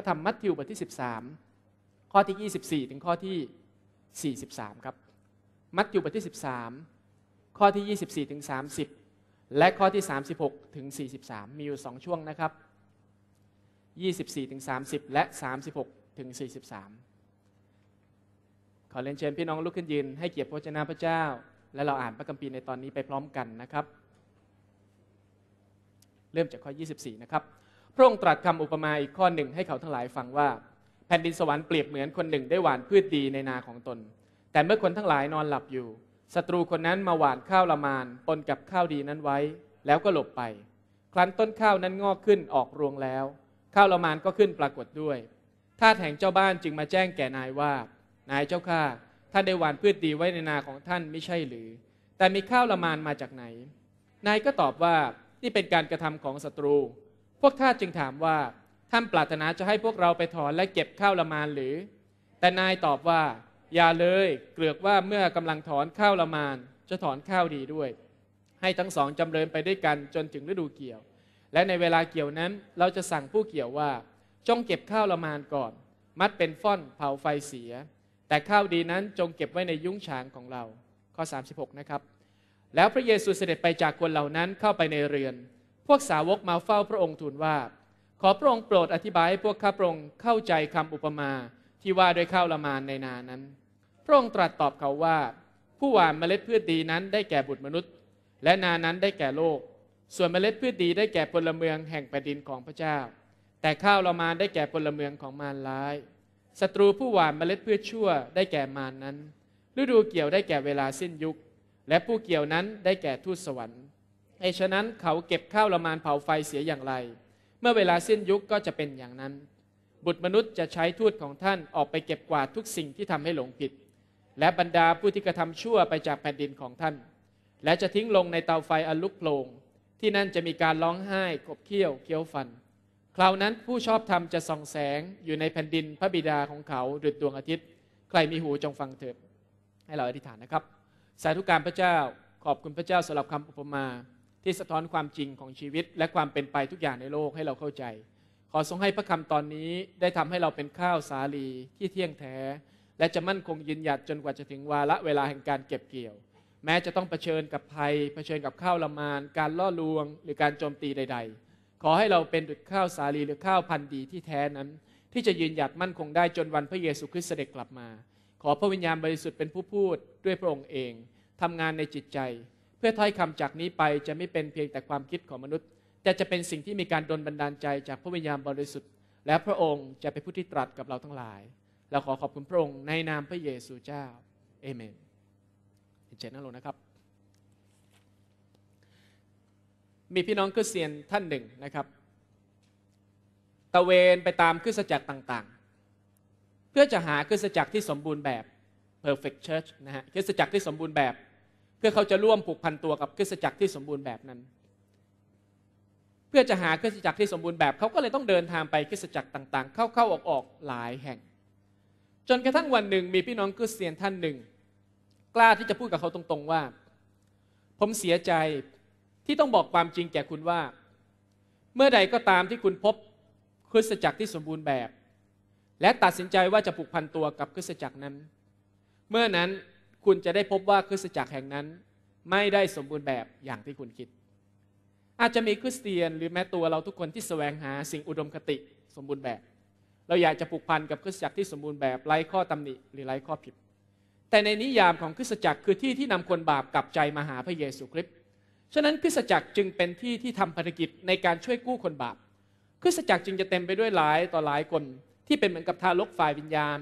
ระธรรมมัทธิวบทที่13 ข้อที่ 24 ถึงข้อที่ 43ครับ มัทธิวบทที่ 13 ข้อที่ 24 ถึง 30 และข้อที่ 36 ถึง 43 มีอยู่ 2 ช่วงนะครับ 24 ถึง 30 และ 36 ถึง 43 ขอเรียนเชิญพี่น้องลุกขึ้นยืนให้เกียรติพระเจ้าพระเจ้า และเราอ่านพระคัมภีร์ในตอนนี้ไปพร้อมกันนะครับ เริ่มจากข้อ 24 นะครับพระองค์ตรัสคำอุปมาอีกข้อหนึ่งให้เขาทั้งหลายฟังว่า แผ่นดินสวรรค์เปรียบเหมือนคนหนึ่งได้หว่านพืชดีในนาของตน แต่เมื่อคนทั้งหลายนอนหลับอยู่ศัตรูคนนั้นมาหว่านข้าวละมานปนกับข้าวดีนั้นไว้ แล้วก็หลบไป ครั้นต้นข้าวนั้นงอกขึ้นออกรวงแล้ว ข้าวละมานก็ขึ้นปรากฏด้วยท่าแห่งเจ้าบ้านจึงมาแจ้งแก่นายว่านายเจ้าข้าท่านได้หว่านพืชดีไว้ในนาของท่านไม่ใช่หรือ แต่มีข้าวละมานมาจากไหน นายก็ตอบว่านี่เป็นการกระทำของศัตรูพวกทาสจึงถามว่า ท่านปรารถนาจะให้พวกเราไปถอนและเก็บข้าวละมานหรือ แต่นายตอบว่า อย่าเลยเกลือกว่าเมื่อกำลังถอนข้าวละมานจะถอนข้าวดีด้วย ให้ทั้งสองจำเริญไปด้วยกันจนถึงฤดูเกี่ยว และในเวลาเกี่ยวนั้นเราจะสั่งผู้เกี่ยวว่าจงเก็บข้าวละมานก่อน มัดเป็นฟ่อนเผาไฟเสีย แต่ข้าวดีนั้นจงเก็บไว้ในยุ้งฉางของเรา ข้อ36นะครับแล้วพระเยซูเสด็จไปจากคนเหล่านั้นเข้าไปในเรือนพวกสาวกมาเฝ้าพระองค์ทูลว่า ขอพระองค์โปรดอธิบายให้พวกข้าพระองค์เข้าใจคำอุปมาที่ว่าด้วยข้าวละมานในนานั้น พระองค์ตรัสตอบเขาว่า ผู้หว่านเมล็ดพืชดีนั้นได้แก่บุตรมนุษย์ และนานั้นได้แก่โลก ส่วนเมล็ดพืชดีได้แก่พลเมืองแห่งแผ่นดินของพระเจ้า แต่ข้าวละมานได้แก่พลเมืองของมารร้ายศัตรูผู้หว่านเมล็ดพืชชั่ว ได้แก่มารนั้น ฤดูเกี่ยวได้แก่เวลาสิ้นยุค และผู้เกี่ยวนั้นได้แก่ทูตสวรรค์เหตุฉะนั้นเขาเก็บข้าวละมานเผาไฟเสียอย่างไร เมื่อเวลาสิ้นยุคก็จะเป็นอย่างนั้น บุตรมนุษย์จะใช้ทูตของท่านออกไปเก็บกวาดทุกสิ่งที่ทำให้หลงผิด และบรรดาผู้ที่กระทำชั่วไปจากแผ่นดินของท่าน และจะทิ้งลงในเตาไฟอันลุกโผลง ที่นั่นจะมีการร้องไห้กบเคี้ยว เคี้ยวฟัน คราวนั้นผู้ชอบธรรมจะส่องแสงอยู่ในแผ่นดิน พระบิดาของเขาดุจดวงอาทิตย์ ใครมีหูจงฟังเถิด ให้เราอธิษฐานนะครับ สาธุการพระเจ้า ขอบคุณพระเจ้าสำหรับคำอุปมาที่สะท้อนความจริงของชีวิต และความเป็นไปทุกอย่างในโลกให้เราเข้าใจ ขอทรงให้พระคำตอนนี้ได้ทำให้เราเป็นข้าวสาลีที่เที่ยงแท้และจะมั่นคงยืนหยัดจนกว่าจะถึงวาระเวลาแห่งการเก็บเกี่ยว แม้จะต้องเผชิญกับภัยเผชิญกับข้าวละมาน การล่อลวง หรือการโจมตีใดๆ ขอให้เราเป็นดุจข้าวสาลีหรือข้าวพันธุ์ดีที่แท้นั้น ที่จะยืนหยัดมั่นคงได้จนวันพระเยซูคริสต์เสด็จกลับมา ขอพระวิญญาณบริสุทธิ์เป็นผู้พูดด้วยพระองค์เองทำงานในจิตใจเพื่อถ้อยคำจากนี้ไปจะไม่เป็นเพียงแต่ความคิดของมนุษย์ แต่จะเป็นสิ่งที่มีการดลบันดาลใจจากพระวิญญาณบริสุทธิ์และพระองค์จะเป็นผู้ที่ตรัสกับเราทั้งหลายเราขอขอบคุณพระองค์ ในนามพระเยซูเจ้าเอเมนเจนนั่งลงนะครับ มีพี่น้องคริสเตียนท่านหนึ่งนะครับ ตะเวนไปตามคริสตจักรต่างๆ เพื่อจะหาคริสตจักรที่สมบูรณ์แบบ perfect church นะฮะคริสตจักรที่สมบูรณ์แบบเพื่อเขาจะร่วมผูกพันตัวกับคริสตจักรที่สมบูรณ์แบบนั้น เพื่อจะหาคริสตจักรที่สมบูรณ์แบบ เขาก็เลยต้องเดินทางไปคริสตจักรต่าง ๆ เข้าๆ ออกๆ หลายแห่ง จนกระทั่งวันหนึ่งมีพี่น้องคริสเตียนท่านหนึ่ง กล้าที่จะพูดกับเขาตรงๆ ว่า ผมเสียใจที่ต้องบอกความจริงแก่คุณว่า เมื่อใดก็ตามที่คุณพบคริสตจักรที่สมบูรณ์แบบ และตัดสินใจว่าจะผูกพันตัวกับคริสตจักรนั้น เมื่อนั้นคุณจะได้พบว่าคริสตจักรแห่งนั้นไม่ได้สมบูรณ์แบบอย่างที่คุณคิด อาจจะมีคริสเตียน หรือแม้ตัวเราทุกคนที่แสวงหาสิ่งอุดมคติสมบูรณ์แบบ เราอยากจะผูกพันกับคริสตจักรที่สมบูรณ์แบบไร้ข้อตำหนิหรือไร้ข้อผิด แต่ในนิยามของคริสตจักร คือที่ที่นำคนบาป กลับใจมาหาพระเยซูคริสต์ฉะนั้นคริสตจักรจึงเป็นที่ที่ทำภารกิจในการช่วยกู้คนบาปคริสตจักรจึงจะเต็มไปด้วยหลายต่อหลายคน ที่เป็นเหมือนกับทารกฝ่ายวิญญาณ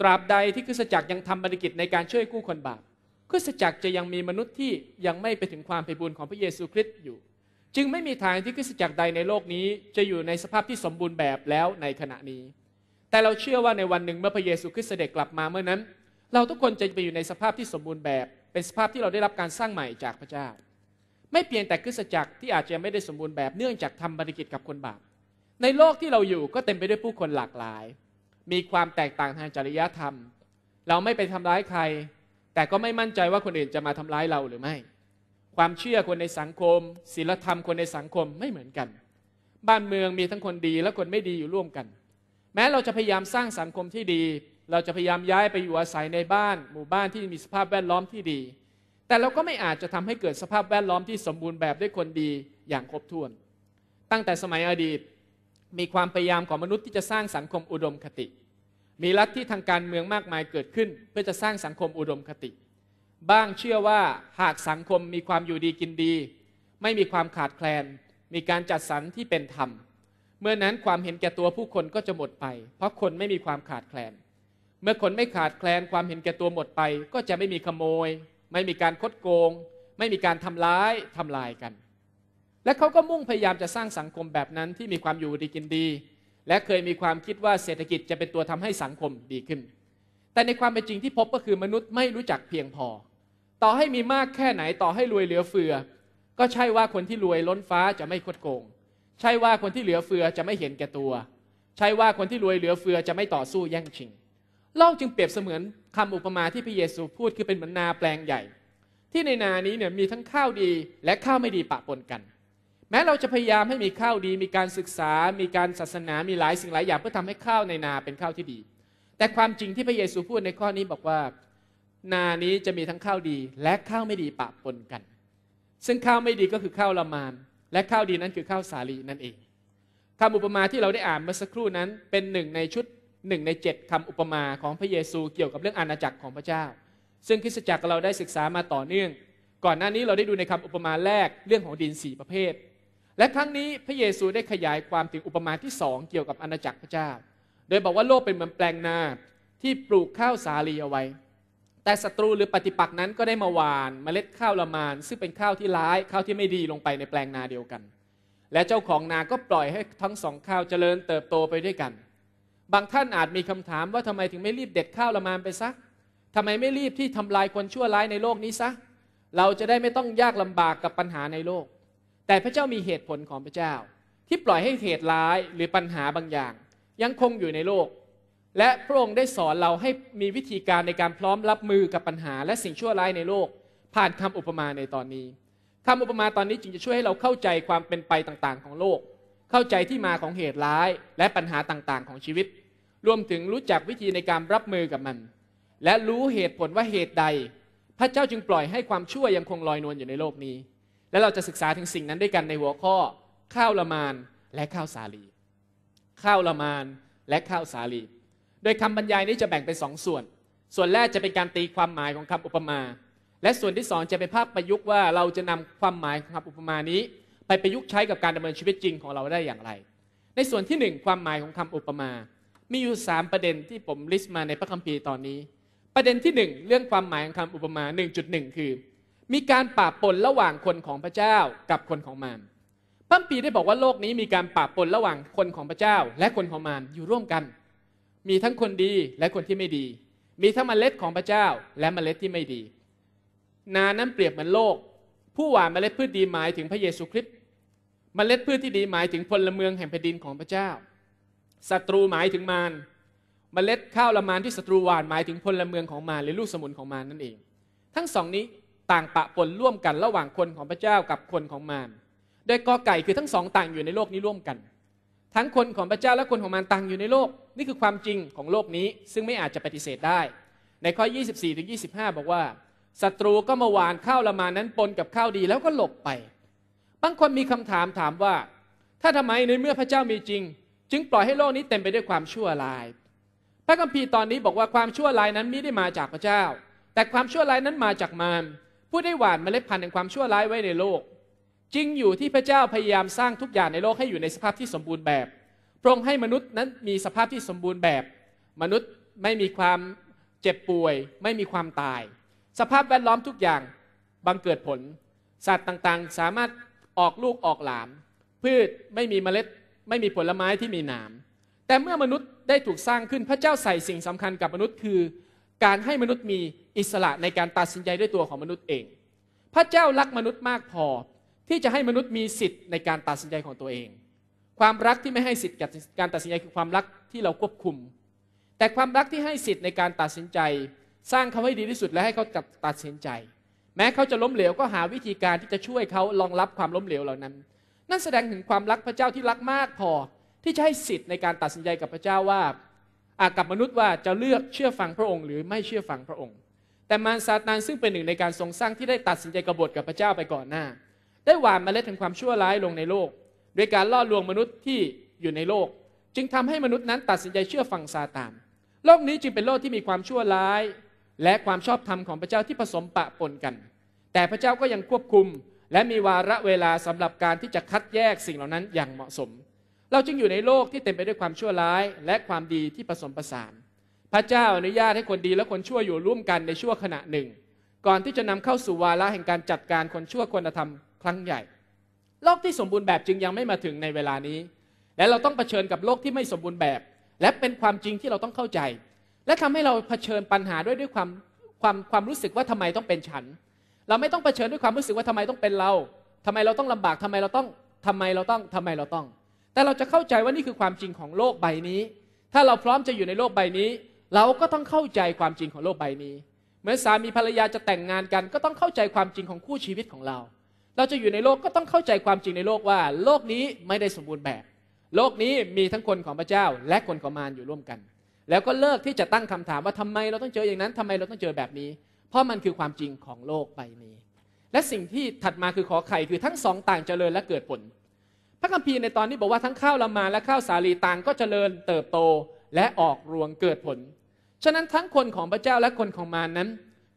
ตราบใดที่คริสตจักร ยังทำบริกิจในการช่วยกู้คนบาปคริสตจักรจะยังมีมนุษย์ที่ยังไม่ไปถึงความไปบุญของพระเยซูคริสต์อยู่ จึงไม่มีทางที่คริสตจักรใดในโลกนี้จะอยู่ในสภาพที่สมบูรณ์แบบแล้วในขณะนี้ แต่เราเชื่อว่าในวันหนึ่งเมื่อพระเยซูคริสต์เสด็จกลับมาเมื่อนั้น เราทุกคนจะไปอยู่ในสภาพที่สมบูรณ์แบบ เป็นสภาพที่เราได้รับการสร้างใหม่จากพระเจ้า ไม่เพียงแต่คริสตจักรที่อาจจะไม่ได้สมบูรณ์แบบเนื่องจากทำบริกิจกับคนบาปในโลกที่เราอยู่ก็เต็มไปด้วยผู้คนหลากหลายมีความแตกต่างทางจริยธรรม เราไม่ไปทำร้ายใคร แต่ก็ไม่มั่นใจว่าคนอื่นจะมาทำร้ายเราหรือไม่ ความเชื่อคนในสังคม ศีลธรรมคนในสังคมไม่เหมือนกัน บ้านเมืองมีทั้งคนดีและคนไม่ดีอยู่ร่วมกัน แม้เราจะพยายามสร้างสังคมที่ดี เราจะพยายามย้ายไปอยู่อาศัยในบ้าน หมู่บ้านที่มีสภาพแวดล้อมที่ดี แต่เราก็ไม่อาจจะทำให้เกิดสภาพแวดล้อมที่สมบูรณ์แบบด้วยคนดีอย่างครบถ้วน ตั้งแต่สมัยอดีตมีความพยายามของมนุษย์ที่จะสร้างสังคมอุดมคติ มีลัทธิทางการเมืองมากมายเกิดขึ้นเพื่อจะสร้างสังคมอุดมคติ บ้างเชื่อว่าหากสังคมมีความอยู่ดีกินดี ไม่มีความขาดแคลน มีการจัดสรรที่เป็นธรรม เมื่อนั้นความเห็นแก่ตัวผู้คนก็จะหมดไป เพราะคนไม่มีความขาดแคลน เมื่อคนไม่ขาดแคลนความเห็นแก่ตัวหมดไปก็จะไม่มีขโมย ไม่มีการคดโกง ไม่มีการทำร้ายทำลายกันและเขาก็มุ่งพยายามจะสร้างสังคมแบบนั้นที่มีความอยู่ดีกินดี และเคยมีความคิดว่าเศรษฐกิจจะเป็นตัวทำให้สังคมดีขึ้น แต่ในความเป็นจริงที่พบก็คือมนุษย์ไม่รู้จักเพียงพอ ต่อให้มีมากแค่ไหนต่อให้รวยเหลือเฟือ ก็ใช่ว่าคนที่รวยล้นฟ้าจะไม่คดโกง ใช่ว่าคนที่เหลือเฟือจะไม่เห็นแก่ตัว ใช่ว่าคนที่รวยเหลือเฟือจะไม่ต่อสู้แย่งชิงเลาจึงเปรียบเสมือนคำอุปมาที่พระเยซูพูดคือเป็นเหมือนนาแปลงใหญ่ ที่ในนานี้เนี่ยมีทั้งข้าวดีและข้าวไม่ดีปะปนกันแม้เราจะพยายามให้มีข้าวดีมีการศึกษามีการศาสนามีหลายสิ่งหลายอย่างเพื่อทำให้ข้าวในนาเป็นข้าวที่ดี แต่ความจริงที่พระเยซูพูดในข้อนี้บอกว่า นานี้จะมีทั้งข้าวดีและข้าวไม่ดีปะปนกัน ซึ่งข้าวไม่ดีก็คือข้าวละมานและข้าวดีนั้นคือข้าวสาลีนั่นเองคำอุปมาที่เราได้อ่านเมื่อสักครู่นั้น เป็นหนึ่งในชุดหนึ่งในเจ็ดคำอุปมาของพระเยซูเกี่ยวกับเรื่องอาณาจักรของพระเจ้า ซึ่งคริสตจักรเราได้ศึกษามาต่อเนื่อง ก่อนหน้านี้เราได้ดูในคำอุปมาแรกเรื่องของดินสีประเภทและครั้งนี้พระเยซูได้ขยายความถึงอุปมาที่สองเกี่ยวกับอาณาจักรพระเจ้า โดยบอกว่าโลกเป็นเหมือนแปลงนาที่ปลูกข้าวสาลีเอาไว้ แต่ศัตรูหรือปฏิปักษ์นั้นก็ได้มาหวานมเมล็ดข้าวละมานซึ่งเป็นข้าวที่ร้าย ข้าวที่ไม่ดีลงไปในแปลงนาเดียวกัน และเจ้าของนาก็ปล่อยให้ทั้งสองข้าวเจริญเติบโตไปด้วยกัน บางท่านอาจมีคำถามว่าทำไมถึงไม่รีบเด็ดข้าวละมานไปซะทำไมไม่รีบที่ทำลายคนชั่วร้ายในโลกนี้ซะ เราจะได้ไม่ต้องยากลำบากกับปัญหาในโลกแต่พระเจ้ามีเหตุผลของพระเจ้า ที่ปล่อยให้เหตุร้ายหรือปัญหาบางอย่าง ยังคงอยู่ในโลก และพระองค์ได้สอนเราให้มีวิธีการในการพร้อมรับมือกับปัญหาและสิ่งชั่วร้ายในโลก ผ่านคำอุปมาในตอนนี้ คำอุปมาตอนนี้จึงจะช่วยให้เราเข้าใจความเป็นไปต่างๆ ของโลก เข้าใจที่มาของเหตุร้ายและปัญหาต่างๆ ของชีวิต รวมถึงรู้จักวิธีในการรับมือกับมัน และรู้เหตุผลว่าเหตุใด พระเจ้าจึงปล่อยให้ความชั่วยังคงลอยนวลอยู่ในโลกนี้และเราจะศึกษาถึงสิ่งนั้น ด้วยกันในหัวข้อ ข้าวละมานและข้าวสาลีข้าวละมานและข้าวสาลีโดยคำบรรยายนี้จะแบ่งเป็นสองส่วน ส่วนแรกจะเป็นการตีความหมายของคำอุปมาและส่วนที่สองจะเป็นภาพประยุกต์ว่าเราจะนำความหมายของคำอุปมานี้ ไปประยุกต์ใช้กับการดำเนินชีวิตจริงของเราได้อย่างไร ในส่วนที่ 1 ความหมายของคำอุปมา มีอยู่ 3 ประเด็นที่ผมลิสต์มาในพระคัมภีร์ตอนนี้ ประเด็นที่ 1 เรื่องความหมายของคำอุปมา1.1คือมีการปะปนระหว่างคนของพระเจ้า กับคนของมารพัมปีได้บอกว่าโลกนี้มีการปะปนระหว่างคนของพระเจ้าและคนของมารอยู่ร่วมกัน มีทั้งคนดีและคนที่ไม่ดี มีทั้งมเมล็ดของพระเจ้าและมเมล็ดที่ไม่ดี นานั้นเปรียบเหมือนโลก ผู้หว่านเมล็ดพืชดีหมายถึงพระเยซูคริสต์ เมล็ดพืชที่ดีหมายถึงพลเมืองแห่งแผ่นดินของพระเจ้า ศัตรูหมายถึงมาร เมล็ดข้าวละมานที่ศัตรูหว่านหมายถึงพลเมืองของมารหรือลูกสมุนของมารนั่นเอง ทั้งสองนี้ต่างปะปนร่วมกันระหว่างคนของพระเจ้ากับคนของมารโดยกอไก่คือทั้งสองต่างอยู่ในโลกนี้ร่วมกัน ทั้งคนของพระเจ้าและคนของมารต่างอยู่ในโลกนี่คือความจริงของโลกนี้ ซึ่งไม่อาจจะปฏิเสธได้ ในข้อ24 ถึงยีบอกว่าศัตรูก็มาหวานข้าวละมานั้นปนกับข้าวดีแล้วก็หลบไป บางคนมีคำถามถามว่า ถ้าทำไมในเมื่อพระเจ้ามีจริง จึงปล่อยให้โลกนี้เต็มไปด้วยความชั่วร้าย พระคัมภีร์ตอนนี้บอกว่าความชั่วร้ายนั้นไม่ได้มาจากพระเจ้า แต่ความชั่วร้ายนั้นมาจากมารผู้ได้หว่านเมล็ดพันธุ์แห่งความชั่วร้ายไว้ในโลก จริงอยู่ที่พระเจ้าพยายามสร้างทุกอย่างในโลกให้อยู่ในสภาพที่สมบูรณ์แบบพรองให้มนุษย์นั้นมีสภาพที่สมบูรณ์แบบ มนุษย์ไม่มีความเจ็บป่วย ไม่มีความตาย สภาพแวดล้อมทุกอย่างบังเกิดผลสัตว์ต่างๆสามารถออกลูกออกหลามพืชไม่มีเมล็ดไม่มีผลไม้ที่มีหนามแต่เมื่อมนุษย์ได้ถูกสร้างขึ้นพระเจ้าใส่สิ่งสำคัญกับมนุษย์คือการให้มนุษย์มีอิสระในการตัดสินใจด้วยตัวของมนุษย์เอง พระเจ้ารักมนุษย์มากพอที่จะให้มนุษย์มีสิทธิ์ในการตัดสินใจของตัวเอง ความรักที่ไม่ให้สิทธิ์กับการตัดสินใจคือความรักที่เราควบคุม แต่ความรักที่ให้สิทธิ์ในการตัดสินใจสร้างเขาให้ดีที่สุดและให้เขาตัดสินใจ แม้เขาจะล้มเหลวก็หาวิธีการที่จะช่วยเขารองรับความล้มเหลวเหล่านั้น นั่นแสดงถึงความรักพระเจ้าที่รักมากพอที่จะให้สิทธิ์ในการตัดสินใจกับพระเจ้าว่ากับมนุษย์ว่าจะเลือกเชื่อฟังพระองค์ หรือไม่เชื่อฟังพระองค์ แต่มารซาตานซึ่งเป็นหนึ่งในการทรงสร้างที่ได้ตัดสินใจกบฏกับพระเจ้าไปก่อนหน้า ได้หว่านเมล็ดแห่งความชั่วร้ายลงในโลก โดยการล่อลวงมนุษย์ที่อยู่ในโลก จึงทำให้มนุษย์นั้นตัดสินใจเชื่อฟังซาตานโลกนี้จึงเป็นโลกที่มีความชั่วร้าย และความชอบธรรมของพระเจ้าที่ผสมปะปนกัน แต่พระเจ้าก็ยังควบคุมและมีวาระเวลาสำหรับการที่จะคัดแยกสิ่งเหล่านั้นอย่างเหมาะสมเราจึงอยู่ในโลกที่เต็มไปด้วยความชั่วร้ายและความดีที่ผสมผสาน พระเจ้าอนุญาตให้คนดีและคนชั่วอยู่ร่วมกันในชั่วขณะหนึ่ง ก่อนที่จะนำเข้าสู่วาระแห่งการจัดการคนชั่วคนธรรมครั้งใหญ่ โลกที่สมบูรณ์แบบจึงยังไม่มาถึงในเวลานี้ และเราต้องเผชิญกับโลกที่ไม่สมบูรณ์แบบ และเป็นความจริงที่เราต้องเข้าใจ และทำให้เราเผชิญปัญหาด้วยด้วยความความความรู้สึกว่าทำไมต้องเป็นฉัน เราไม่ต้องเผชิญด้วยความรู้สึกว่าทำไมต้องเป็นเรา ทำไมเราต้องลำบากทำไมเราต้องทำไมเราต้องทำไมเราต้องแต่เราจะเข้าใจว่านี่คือความจริงของโลกใบนี้ ถ้าเราพร้อมจะอยู่ในโลกใบนี้ เราก็ต้องเข้าใจความจริงของโลกใบนี้ เหมือนสามีภรรยาจะแต่งงานกัน ก็ต้องเข้าใจความจริงของคู่ชีวิตของเรา เราจะอยู่ในโลกก็ต้องเข้าใจความจริงในโลกว่าโลกนี้ไม่ได้สมบูรณ์แบบ โลกนี้มีทั้งคนของพระเจ้าและคนของมารอยู่ร่วมกัน แล้วก็เลิกที่จะตั้งคำถามว่าทำไมเราต้องเจออย่างนั้นทำไมเราต้องเจอแบบนี้ เพราะมันคือความจริงของโลกใบนี้ และสิ่งที่ถัดมาคือขอไข่คือทั้งสองต่างเจริญและเกิดผลพระคัมภีร์ในตอนนี้บอกว่าทั้งข้าวละมาและข้าวสาลีต่างก็เจริญเติบโตและออกรวงเกิดผล ฉะนั้นทั้งคนของพระเจ้าและคนของมารนั้น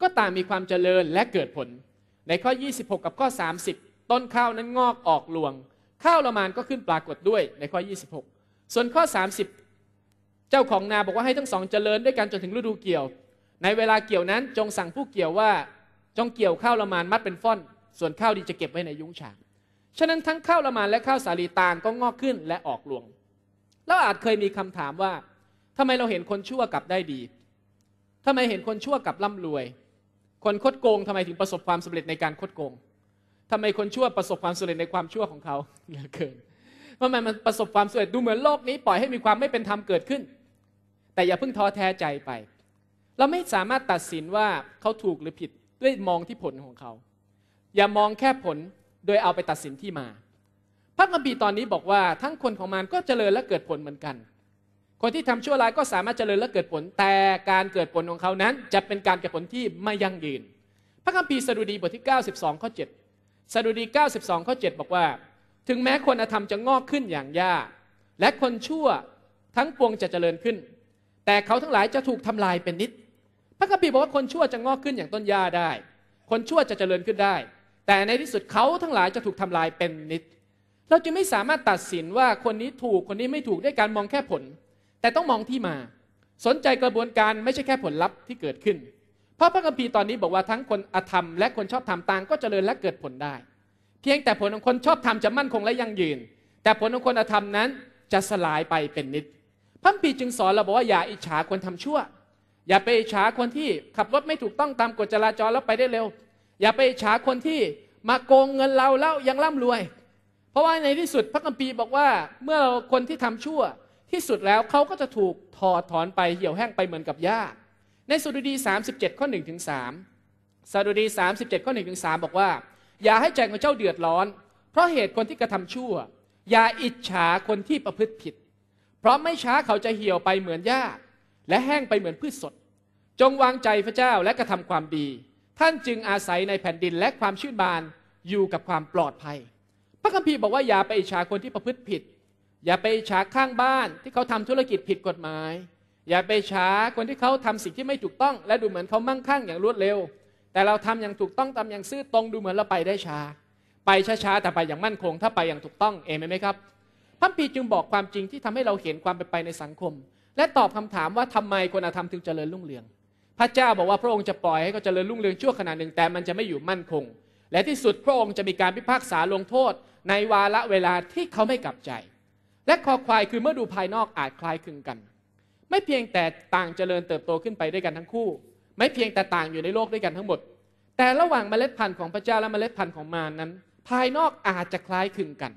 ก็ต่างมีความเจริญและเกิดผล ในข้อ 26 กับข้อ 30 ต้นข้าวนั้นงอกออกรวง ข้าวละมานก็ขึ้นปรากฏด้วยในข้อ 26 ส่วนข้อ 30 เจ้าของนาบอกว่าให้ทั้งสองเจริญด้วยกันจนถึงฤดูเกี่ยว ในเวลาเกี่ยวนั้น จงสั่งผู้เกี่ยวว่าจงเกี่ยวข้าวละมานมัดเป็นฟ่อน ส่วนข้าวดีจะเก็บไว้ในยุ้งฉางฉะนั้นทั้งข้าวละมานและข้าวสาลีต่างก็งอกขึ้นและออกรวง แล้วอาจเคยมีคำถามว่า ทำไมเราเห็นคนชั่วกลับได้ดี ทำไมเห็นคนชั่วกลับร่ำรวย คนคดโกง ทำไมถึงประสบความสำเร็จในการคดโกงทำไมคนชั่วประสบความสำเร็จในความชั่วของเขาเหลือเกินทำไมมันประสบความสำเร็จดูเหมือนโลกนี้ปล่อยให้มีความไม่เป็นธรรมเกิดขึ้น แต่อย่าเพิ่งท้อแท้ใจไป เราไม่สามารถตัดสินว่าเขาถูกหรือผิดด้วยมองที่ผลของเขา อย่ามองแค่ผลโดยเอาไปตัดสินที่มา พระคัมภีร์ตอนนี้บอกว่าทั้งคนของมารก็เจริญและเกิดผลเหมือนกัน คนที่ทำชั่วร้ายก็สามารถเจริญและเกิดผล แต่การเกิดผลของเขานั้นจะเป็นการเกิดผลที่ไม่ยั่งยืน พระคัมภีร์สดุดีบทที่92ข้อ 7 สดุดี 92ข้อ 7 บอกว่า ถึงแม้คนอธรรมจะงอกขึ้นอย่างหญ้าและคนชั่วทั้งปวงจะเจริญขึ้น แต่เขาทั้งหลายจะถูกทำลายเป็นนิด พระคัมภีร์บอกว่าคนชั่วจะงอกขึ้นอย่างต้นหญ้าได้ คนชั่วจะเจริญขึ้นได้แต่ในที่สุดเขาทั้งหลายจะถูกทำลายเป็นนิด เราจะไม่สามารถตัดสินว่าคนนี้ถูกคนนี้ไม่ถูกด้วยการมองแค่ผล แต่ต้องมองที่มา สนใจกระบวนการไม่ใช่แค่ผลลัพธ์ที่เกิดขึ้นเพราะพระคัมภีร์ตอนนี้บอกว่าทั้งคนอธรรม และคนชอบทำต่างก็เจริญและเกิดผลได้ เพียงแต่ผลของคนชอบทำจะมั่นคงและยั่งยืน แต่ผลของคนอธรรมนั้นจะสลายไปเป็นนิด พระคัมภีร์จึงสอนเราบอกว่าอย่าอิจฉาคนทำชั่ว อย่าไปอิจฉาคนที่ขับรถไม่ถูกต้องตามกฎจราจรแล้วไปได้เร็วอย่าไปฉาคนที่มาโกงเงินเราแล้วยังร่ำรวย เพราะว่าในที่สุดพระคัมภีร์บอกว่าเมื่อคนที่ทำชั่ว ที่สุดแล้วเขาก็จะถูกถอดถอนไปเหี่ยวแห้งไปเหมือนกับหญ้าในสดุดี37ข้อ1ถึง3สดุดี37ข้อ1ถึง3บอกว่า อย่าให้ใจของเจ้าเดือดร้อน เพราะเหตุคนที่กระทำชั่ว อย่าอิจฉาคนที่ประพฤติผิด เพราะไม่ช้าเขาจะเหี่ยวไปเหมือนหญ้าและแห้งไปเหมือนพืชสดจงวางใจพระเจ้าและกระทำความดีท่านจึงอาศัยในแผ่นดินและความชื่นบานอยู่กับความปลอดภัย พระคัมภีร์บอกว่าอย่าไปอิจฉาคนที่ประพฤติผิด อย่าไปอิจฉาข้างบ้านที่เขาทำธุรกิจผิดกฎหมาย อย่าไปอิจฉาคนที่เขาทำสิ่งที่ไม่ถูกต้อง และดูเหมือนเขามั่งคั่งอย่างรวดเร็ว แต่เราทำอย่างถูกต้องตามอย่างซื่อตรงดูเหมือนเราไปได้ช้า ไปช้าๆแต่ไปอย่างมั่นคง ถ้าไปอย่างถูกต้องเองไหมครับ พระคัมภีร์จึงบอกความจริงที่ทำให้เราเห็นความเป็นไปในสังคม และตอบคำถามว่าทำไมคนอาธรรมถึงเจริญรุ่งเรืองพระเจ้าบอกว่าพระองค์จะปล่อยให้เขาเจริญรุ่งเรืองชั่วขณะหนึ่งแต่มันจะไม่อยู่มั่นคง และที่สุดพระองค์จะมีการพิพากษาลงโทษในวาระเวลาที่เขาไม่กลับใจ และคอควายคือเมื่อดูภายนอกอาจคล้ายคลึงกัน ไม่เพียงแต่ต่างเจริญเติบโตขึ้นไปด้วยกันทั้งคู่ ไม่เพียงแต่ต่างอยู่ในโลกด้วยกันทั้งหมด แต่ระหว่างเมล็ดพันธุ์ของพระเจ้าและเมล็ดพันธุ์ของมารนั้น ภายนอกอาจจะคล้ายคลึงกัน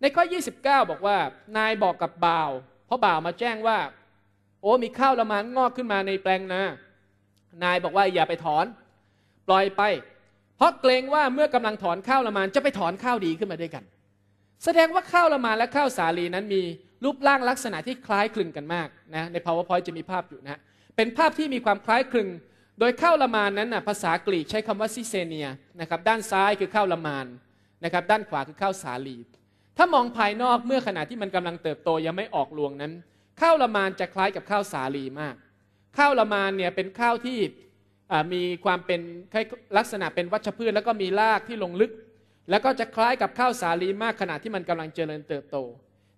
ในข้อ29บอกว่า นายบอกกับบ่าว เพราะบ่าวมาแจ้งว่าโอ้มีข้าวละมางอกขึ้นมาในแปลงนานายบอกว่าอย่าไปถอน ปล่อยไป เพราะเกรงว่าเมื่อกำลังถอนข้าวละมานจะไปถอนข้าวดีขึ้นมาด้วยกัน แสดงว่าข้าวละมานและข้าวสาลีนั้นมีรูปร่างลักษณะที่คล้ายคลึงกันมากนะใน powerpoint จะมีภาพอยู่นะเป็นภาพที่มีความคล้ายคลึง โดยข้าวละมานนั้นนะภาษากรีกใช้คำว่าซิเซเนียนะครับด้านซ้ายคือข้าวละมานนะครับด้านขวาคือข้าวสาลีถ้ามองภายนอกเมื่อขณะที่มันกำลังเติบโตยังไม่ออกรวงนั้นข้าวละมานจะคล้ายกับข้าวสาลีมาก ข้าวละมานเนี่ยเป็นข้าวที่มีความเป็นลักษณะเป็นวัชพืชแล้วก็มีรากที่ลงลึก แล้วก็จะคล้ายกับข้าวสาลีมากขณะที่มันกำลังเจริญเติบโต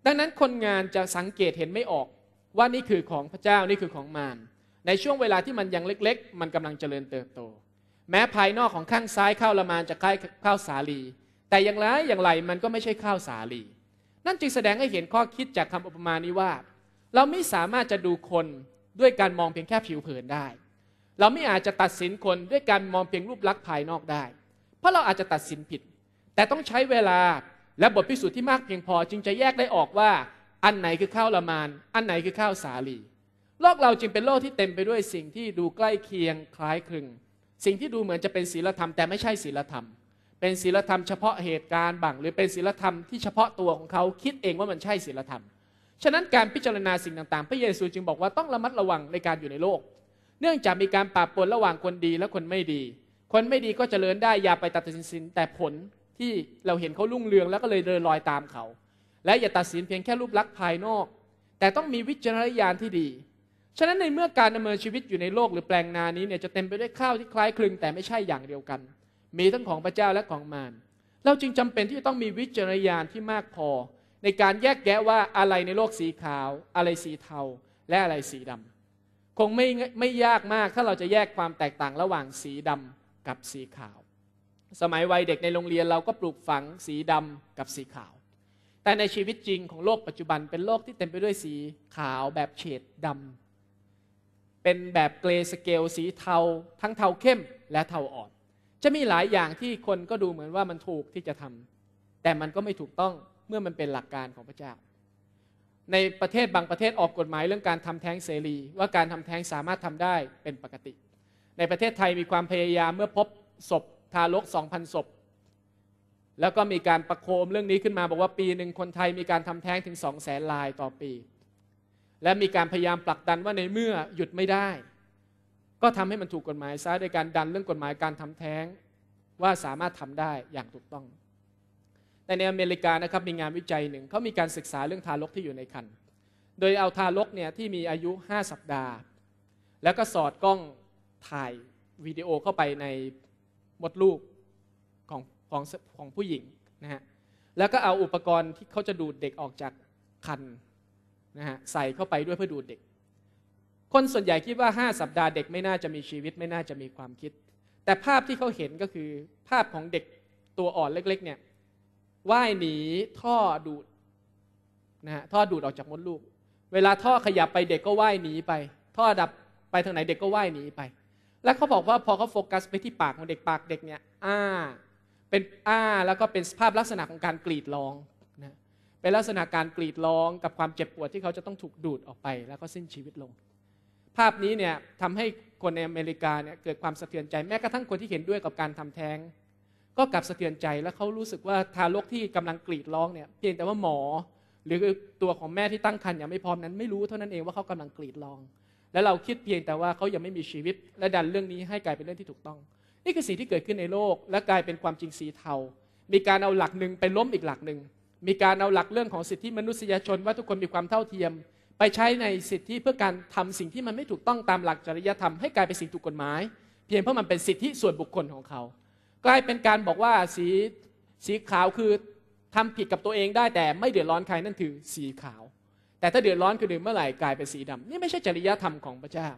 ดังนั้นคนงานจะสังเกตเห็นไม่ออกว่านี่คือของพระเจ้านี่คือของมารในช่วงเวลาที่มันยังเล็กๆ มันกำลังเจริญเติบโต แม้ภายนอกของข้างซ้ายข้าวละมานจะคล้ายข้าวสาลี แต่อย่างไรอย่างไรมันก็ไม่ใช่ข้าวสาลี นั่นจึงแสดงให้เห็นข้อคิดจากคำอุปมานี้ว่าเราไม่สามารถจะดูคนด้วยการมองเพียงแค่ผิวเผินได้ เราไม่อาจจะตัดสินคนด้วยการมองเพียงรูปลักษณ์ภายนอกได้ เพราะเราอาจจะตัดสินผิด แต่ต้องใช้เวลาและบทพิสูจน์ที่มากเพียงพอจึงจะแยกได้ออกว่าอันไหนคือข้าวละมาน อันไหนคือข้าวสาลี โลกเราจึงเป็นโลกที่เต็มไปด้วยสิ่งที่ดูใกล้เคียงคล้ายคลึง สิ่งที่ดูเหมือนจะเป็นศีลธรรมแต่ไม่ใช่ศีลธรรม เป็นศีลธรรมเฉพาะเหตุการณ์บางหรือเป็นศีลธรรมที่เฉพาะตัวของเขาคิดเองว่ามันใช่ศีลธรรมฉะนั้นการพิจารณาสิ่งต่างๆ พระเยซูจึงบอกว่าต้องระมัดระวังในการอยู่ในโลก เนื่องจากมีการปะปนระหว่างคนดีและคนไม่ดี คนไม่ดีก็จเจริญได้อย่าไปตัดสิน แต่ผลที่เราเห็นเขาลุ่งเรือง แล้วก็เลยเดินลอยตามเขา และอย่าตัดสินเพียงแค่รูปลักษณ์ภายนอก แต่ต้องมีวิจารณญาณที่ดี ฉะนั้นในเมื่อการดำเนินชีวิตอยู่ในโลก หรือแปลงนานี้เนี่ยจะเต็มไปด้วยข้าวที่คล้ายคลึงแต่ไม่ใช่อย่างเดียวกัน มีทั้งของพระเจ้าและของมาร เราจึงจำเป็นที่จะต้องมีวิจารณญาณที่มากพอในการแยกแยะว่าอะไรในโลกสีขาว อะไรสีเทา และอะไรสีดำคงไม่ไม่ยากมากถ้าเราจะแยกความแตกต่างระหว่างสีดำกับสีขาว สมัยวัยเด็กในโรงเรียนเราก็ปลูกฝังสีดำกับสีขาว แต่ในชีวิตจริงของโลกปัจจุบัน เป็นโลกที่เต็มไปด้วยสีขาวแบบเฉดดำเป็นแบบเกรสเกลสีเทา ทั้งเทาเข้มและเทาอ่อน จะมีหลายอย่างที่คนก็ดูเหมือนว่ามันถูกที่จะทำแต่มันก็ไม่ถูกต้องเมื่อมันเป็นหลักการของพระเจ้า ในประเทศบางประเทศออกกฎหมายเรื่องการทำแท้งเสรีว่าการทำแท้งสามารถทำได้เป็นปกติ ในประเทศไทยมีความพยายามเมื่อพบศพทารก2,000 ศพแล้วก็มีการประโคมเรื่องนี้ขึ้นมาบอกว่าปีหนึ่งคนไทยมีการทำแท้งถึง 2 0 0แสนลายต่อปี และมีการพยายามผลักดันว่าในเมื่อหยุดไม่ได้ ก็ทำให้มันถูกกฎหมายซะโดยการดันเรื่องกฎหมายการทำแท้งว่าสามารถทำได้อย่างถูกต้องแต่ในอเมริกานะครับมีงานวิจัยหนึ่งเขามีการศึกษาเรื่องทารกที่อยู่ในครรภ์โดยเอาทารกเนี่ยที่มีอายุ 5 สัปดาห์ แล้วก็สอดกล้องถ่ายวิดีโอเข้าไปในมดลูกของของของผู้หญิงนะฮะแล้วก็เอาอุปกรณ์ที่เขาจะดูดเด็กออกจากคันนะฮะใส่เข้าไปด้วยเพื่อดูดเด็ก คนส่วนใหญ่คิดว่า 5 สัปดาห์เด็กไม่น่าจะมีชีวิตไม่น่าจะมีความคิด แต่ภาพที่เขาเห็นก็คือภาพของเด็กตัวอ่อนเล็กๆเนี่ยว่ายหนีท่อดูดนะฮะท่อดูดออกจากมดลูก เวลาท่อขยับไปเด็กก็ว่ายหนีไป ท่อดับไปทางไหนเด็กก็ว่ายหนีไป แล้วเขาบอกว่าพอเขาโฟกัสไปที่ปากของเด็กปากเด็กเนี่ยอ้าเป็นอ้าแล้วก็เป็นสภาพลักษณะของการกรีดร้องนะเป็นลักษณะการกรีดร้องกับความเจ็บปวดที่เขาจะต้องถูกดูดออกไปแล้วก็สิ้นชีวิตลง ภาพนี้เนี่ยทำให้คนในอเมริกาเนี่ยเกิดความสะเทือนใจแม้กระทั่งคนที่เห็นด้วยกับการทำแท้งก็กลับสะเทือนใจแล้วเขารู้สึกว่าทารกที่กำลังกรีดร้องเนี่ยเพียงแต่ว่าหมอหรือตัวของแม่ที่ตั้งครรภ์ยังไม่พร้อมนั้นไม่รู้เท่านั้นเองว่าเขากำลังกรีดร้อง แล้วเราคิดเพียงแต่ว่าเขายังไม่มีชีวิต และดันเรื่องนี้ให้กลายเป็นเรื่องที่ถูกต้องนี่คือสิ่งที่เกิดขึ้นในโลกและกลายเป็นความจริงสีเทา มีการเอาหลักหนึ่งไปล้มอีกหลักหนึ่งมีการเอาหลักเรื่องของสิทธิมนุษยชนว่าทุกคนมีความเท่าเทียม ไปใช้ในสิทธิเพื่อการทำสิ่งที่มันไม่ถูกต้องตามหลักจริยธรรมให้กลายเป็นสิ่งถูกกฎหมายเพียงเพราะมันเป็นสิทธิส่วนบุคคลของเขากลายเป็นการบอกว่าสีสีขาวคือทำผิดกับตัวเองได้ แต่ไม่เดือดร้อนใครนั่นคือสีขาว แต่ถ้าเดือดร้อนคือื่มเมื่อไหร่กลายเป็นสีดำ นี่ไม่ใช่จริยธรรมของพระเจ้า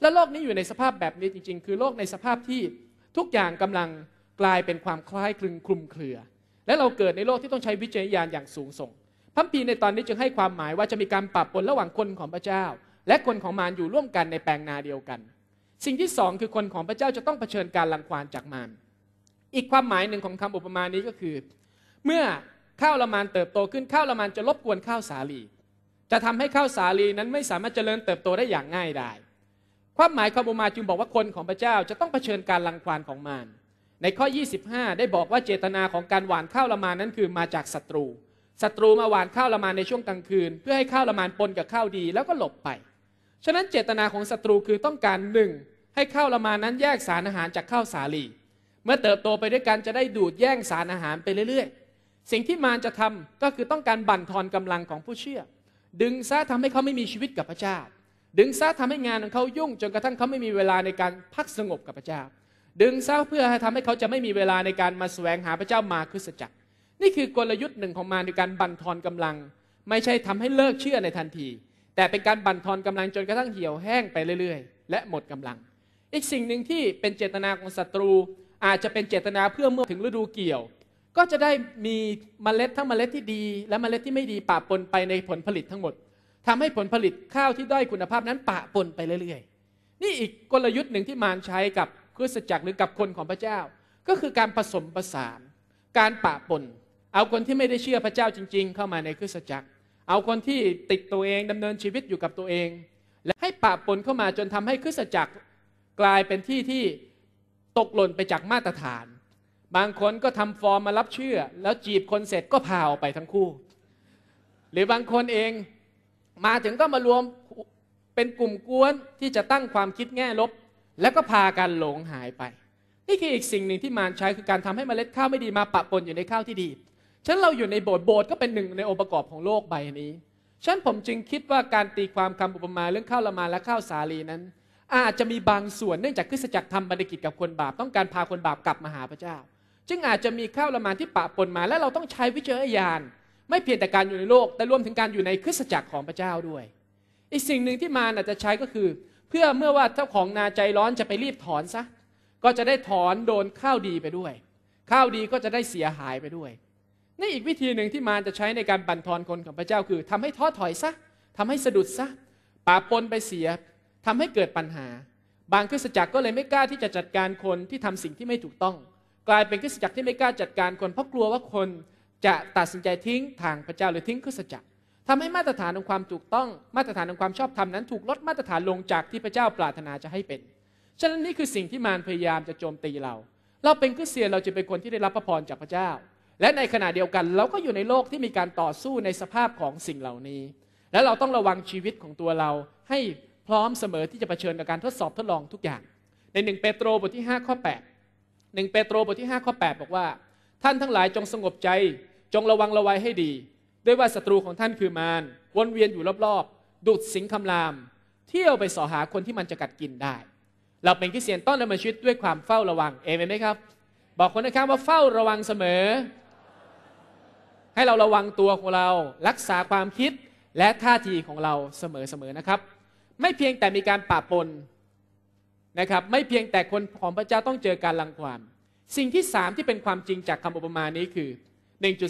และโลกนี้อยู่ในสภาพแบบนี้จริงๆ คือโลกในสภาพที่ทุกอย่างกำลังกลายเป็นความคล้ายคลึงคลุมเครือ และเราเกิดในโลกที่ต้องใช้วิจัยญาณอย่างสูงส่งพัมพีในตอนนี้จึงให้ความหมายว่าจะมีการปรับปนระหว่างคนของพระเจ้า และคนของมารอยู่ร่วมกันในแปลงนาเดียวกัน สิ่งที่สองคือคนของพระเจ้าจะต้องเผชิญการลังควานจากมารอีกความหมายหนึ่งของคำอุปมานี้ก็คือ เมื่อข้าวละมานเติบโตขึ้นข้าวละมานจะรบกวนข้าวสาลี จะทำให้ข้าวสาลีนั้นไม่สามารถเจริญเติบโตได้อย่างง่ายได้ความหมายคำอุปมาจึงบอกว่าคนของพระเจ้าจะต้องเผชิญการลังควานของมารในข้อ 25 ได้บอกว่าเจตนาของการหวานข้าวละมานนั้นคือมาจากศัตรูศัตรูมาหวานข้าวละมานในช่วงกลางคืน เพื่อให้ข้าวละมานปนกับข้าวดีแล้วก็หลบไปฉะนั้นเจตนาของศัตรูคือต้องการหนึ่งให้ข้าวละมานนั้นแยกสารอาหารจากข้าวสาลีเมื่อเติบโตไปด้วยกันจะได้ดูดแย่งสารอาหารไปเรื่อย ๆ สิ่งที่มารจะทำก็คือต้องการบั่นทอนกำลังของผู้เชื่อ ดึงซาทำให้เขาไม่มีชีวิตกับพระเจ้า ดึงซาทำให้งานของเขายุ่งจนกระทั่งเขาไม่มีเวลาในการพักสงบกับพระเจ้า ดึงซาเพื่อทำให้เขาจะไม่มีเวลาในการมาแสวงหาพระเจ้ามาคือสัจจ์นี่คือกลยุทธ์หนึ่งของมารในการบั่นทอนกำลัง ไม่ใช่ทำให้เลิกเชื่อในทันที แต่เป็นการบั่นทอนกำลังจนกระทั่งเหี่ยวแห้งไปเรื่อยๆ และหมดกำลัง อีกสิ่งหนึ่งที่เป็นเจตนาของศัตรูอาจจะเป็นเจตนาเพื่อเมื่อถึงฤดูเกี่ยว ก็จะได้มีเมล็ดทั้งเมล็ดที่ดี และเมล็ดที่ไม่ดีปะปนไปในผลผลิตทั้งหมด ทำให้ผลผลิตข้าวที่ด้อยคุณภาพนั้นปะปนไปเรื่อยๆ นี่อีกกลยุทธ์หนึ่งที่มารใช้กับคริสตจักรหรือกับคนของพระเจ้า ก็คือการผสมผสานการปะปนเอาคนที่ไม่ได้เชื่อพระเจ้าจริง ๆ เข้ามาในคริสตจักร เอาคนที่ติดตัวเองดำเนินชีวิตอยู่กับตัวเอง และให้ปะปนเข้ามาจนทำให้คริสตจักรกลายเป็นที่ที่ตกหล่นไปจากมาตรฐาน บางคนก็ทำฟอร์มมารับเชื่อ แล้วจีบคนเสร็จก็พาออกไปทั้งคู่ หรือบางคนเองมาถึงก็มารวมเป็นกลุ่มกวนที่จะตั้งความคิดแง่ลบแล้วก็พากันหลงหายไปนี่คืออีกสิ่งหนึ่งที่มารใช้คือการทำให้มเมล็ดข้าวไม่ดีมาปะปนอยู่ในข้าวที่ดีฉันเราอยู่ในโบสถ์โบสถ์ก็เป็นหนึ่งในองค์ประกอบของโลกใบนี้ฉันผมจึงคิดว่าการตีความคำอุปมาเรื่องข้าวละมาและข้าวสาลีนั้นอาจจะมีบางส่วนเนื่องจากคริสตจักรทำบันฑกิจกับคนบาปต้องการพาคนบาปกลับมาหาพระเจ้า จึงอาจจะมีข้าวละมานที่ปะปนมาและเราต้องใช้วิจารยญาณไม่เพียงแต่การอยู่ในโลกแต่รวมถึงการอยู่ในคริสตจักรของพระเจ้าด้วย อีกสิ่งหนึ่งที่มารอาจจะใช้ก็คือ เพื่อเมื่อว่าเจ้าของนาใจร้อนจะไปรีบถอนซะก็จะได้ถอนโดนข้าวดีไปด้วย ข้าวดีก็จะได้เสียหายไปด้วยนี่อีกวิธีหนึ่งที่มารจะใช้ในการบั่นทอนคนของพระเจ้าคือ ทำให้ท้อถอยซะทำให้สะดุดซะปะปนไปเสียทำให้เกิดปัญหา บางคริสตจักรก็เลยไม่กล้าที่จะจัดการคนที่ทำสิ่งที่ไม่ถูกต้อง กลายเป็นคริสตจักรที่ไม่กล้าจัดการคนเพราะกลัวว่าคนจะตัดสินใจทิ้งทางพระเจ้าหรือทิ้งคริสตจักร ทำให้มาตรฐานของความถูกต้อง มาตรฐานของความชอบธรรมนั้นถูกลดมาตรฐานลงจากที่พระเจ้าปรารถนาจะให้เป็น ฉะนั้นนี่คือสิ่งที่มารพยายามจะโจมตีเรา เราเป็นคริสเตียนเราจะเป็นคนที่ได้รับพระพรจากพระเจ้า และในขณะเดียวกันเราก็อยู่ในโลกที่มีการต่อสู้ในสภาพของสิ่งเหล่านี้ และเราต้องระวังชีวิตของตัวเราให้พร้อมเสมอที่จะเผชิญกับการทดสอบทดลองทุกอย่าง ในหนึ่งเปโตรบทที่ 5 ข้อ8 1เปโตรบทที่5ข้อ8บอกว่า ท่านทั้งหลายจงสงบใจจงระวังระวัยให้ดี ด้วยว่าศัตรูของท่านคือมารวนเวียนอยู่รอบ ๆดุดสิงคำราม เที่ยวไปสอหาคนที่มันจะกัดกินได้ เราเป็นคริสเตียนต้องดำเนินชีวิตด้วยความเฝ้าระวัง เอเมนไหมครับ บอกคนนะครับว่าเฝ้าระวังเสมอ ให้เราระวังตัวของเรารักษาความคิดและท่าทีของเราเสมอๆนะครับไม่เพียงแต่มีการปะปนนะครับไม่เพียงแต่คนของพระเจ้าต้องเจอการลังควานสิ่งที่สามที่เป็นความจริงจากคำอุปมานี้คือ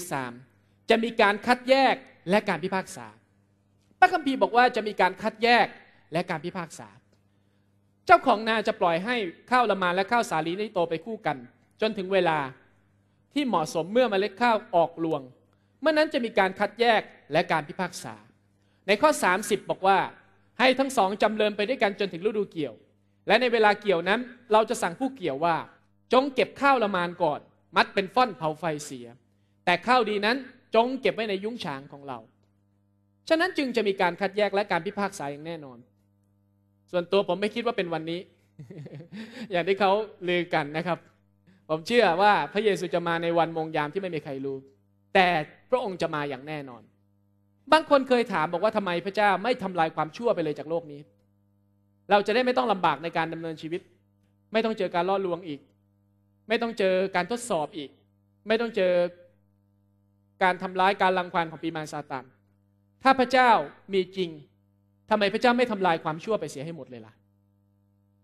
1.3 จะมีการคัดแยกและการพิพากษา พระคัมภีร์บอกว่าจะมีการคัดแยกและการพิพากษา เจ้าของนาจะปล่อยให้ข้าวละมานและข้าวสาลีได้โตไปคู่กัน จนถึงเวลาที่เหมาะสมเมื่อมเมล็ดข้าวออกรวง เมื่อนั้นจะมีการคัดแยกและการพิพากษา ในข้อ30บอกว่าให้ทั้งสองจำเริญไปด้วยกันจนถึงฤดูเกี่ยว และในเวลาเกี่ยวนั้น เราจะสั่งผู้เกี่ยวว่า จงเก็บข้าวละมานก่อน มัดเป็นฟ่อนเผาไฟเสีย แต่ข้าวดีนั้นจงเก็บไว้ในยุ้งฉางของเรา ฉะนั้นจึงจะมีการคัดแยกและการพิพากษาอย่างแน่นอน ส่วนตัวผมไม่คิดว่าเป็นวันนี้ อย่างที่เขาลือกันนะครับ ผมเชื่อว่าพระเยซูจะมาในวันมงยามที่ไม่มีใครรู้แต่พระองค์จะมาอย่างแน่นอนบางคนเคยถามบอกว่าทำไมพระเจ้าไม่ทำลายความชั่วไปเลยจากโลกนี้ เราจะได้ไม่ต้องลำบากในการดำเนินชีวิต ไม่ต้องเจอการล่อลวงอีก ไม่ต้องเจอการทดสอบอีก ไม่ต้องเจอการทำร้ายการลังควานของปีมารซาตาน ถ้าพระเจ้ามีจริงทำไมพระเจ้าไม่ทำลายความชั่วไปเสียให้หมดเลยล่ะ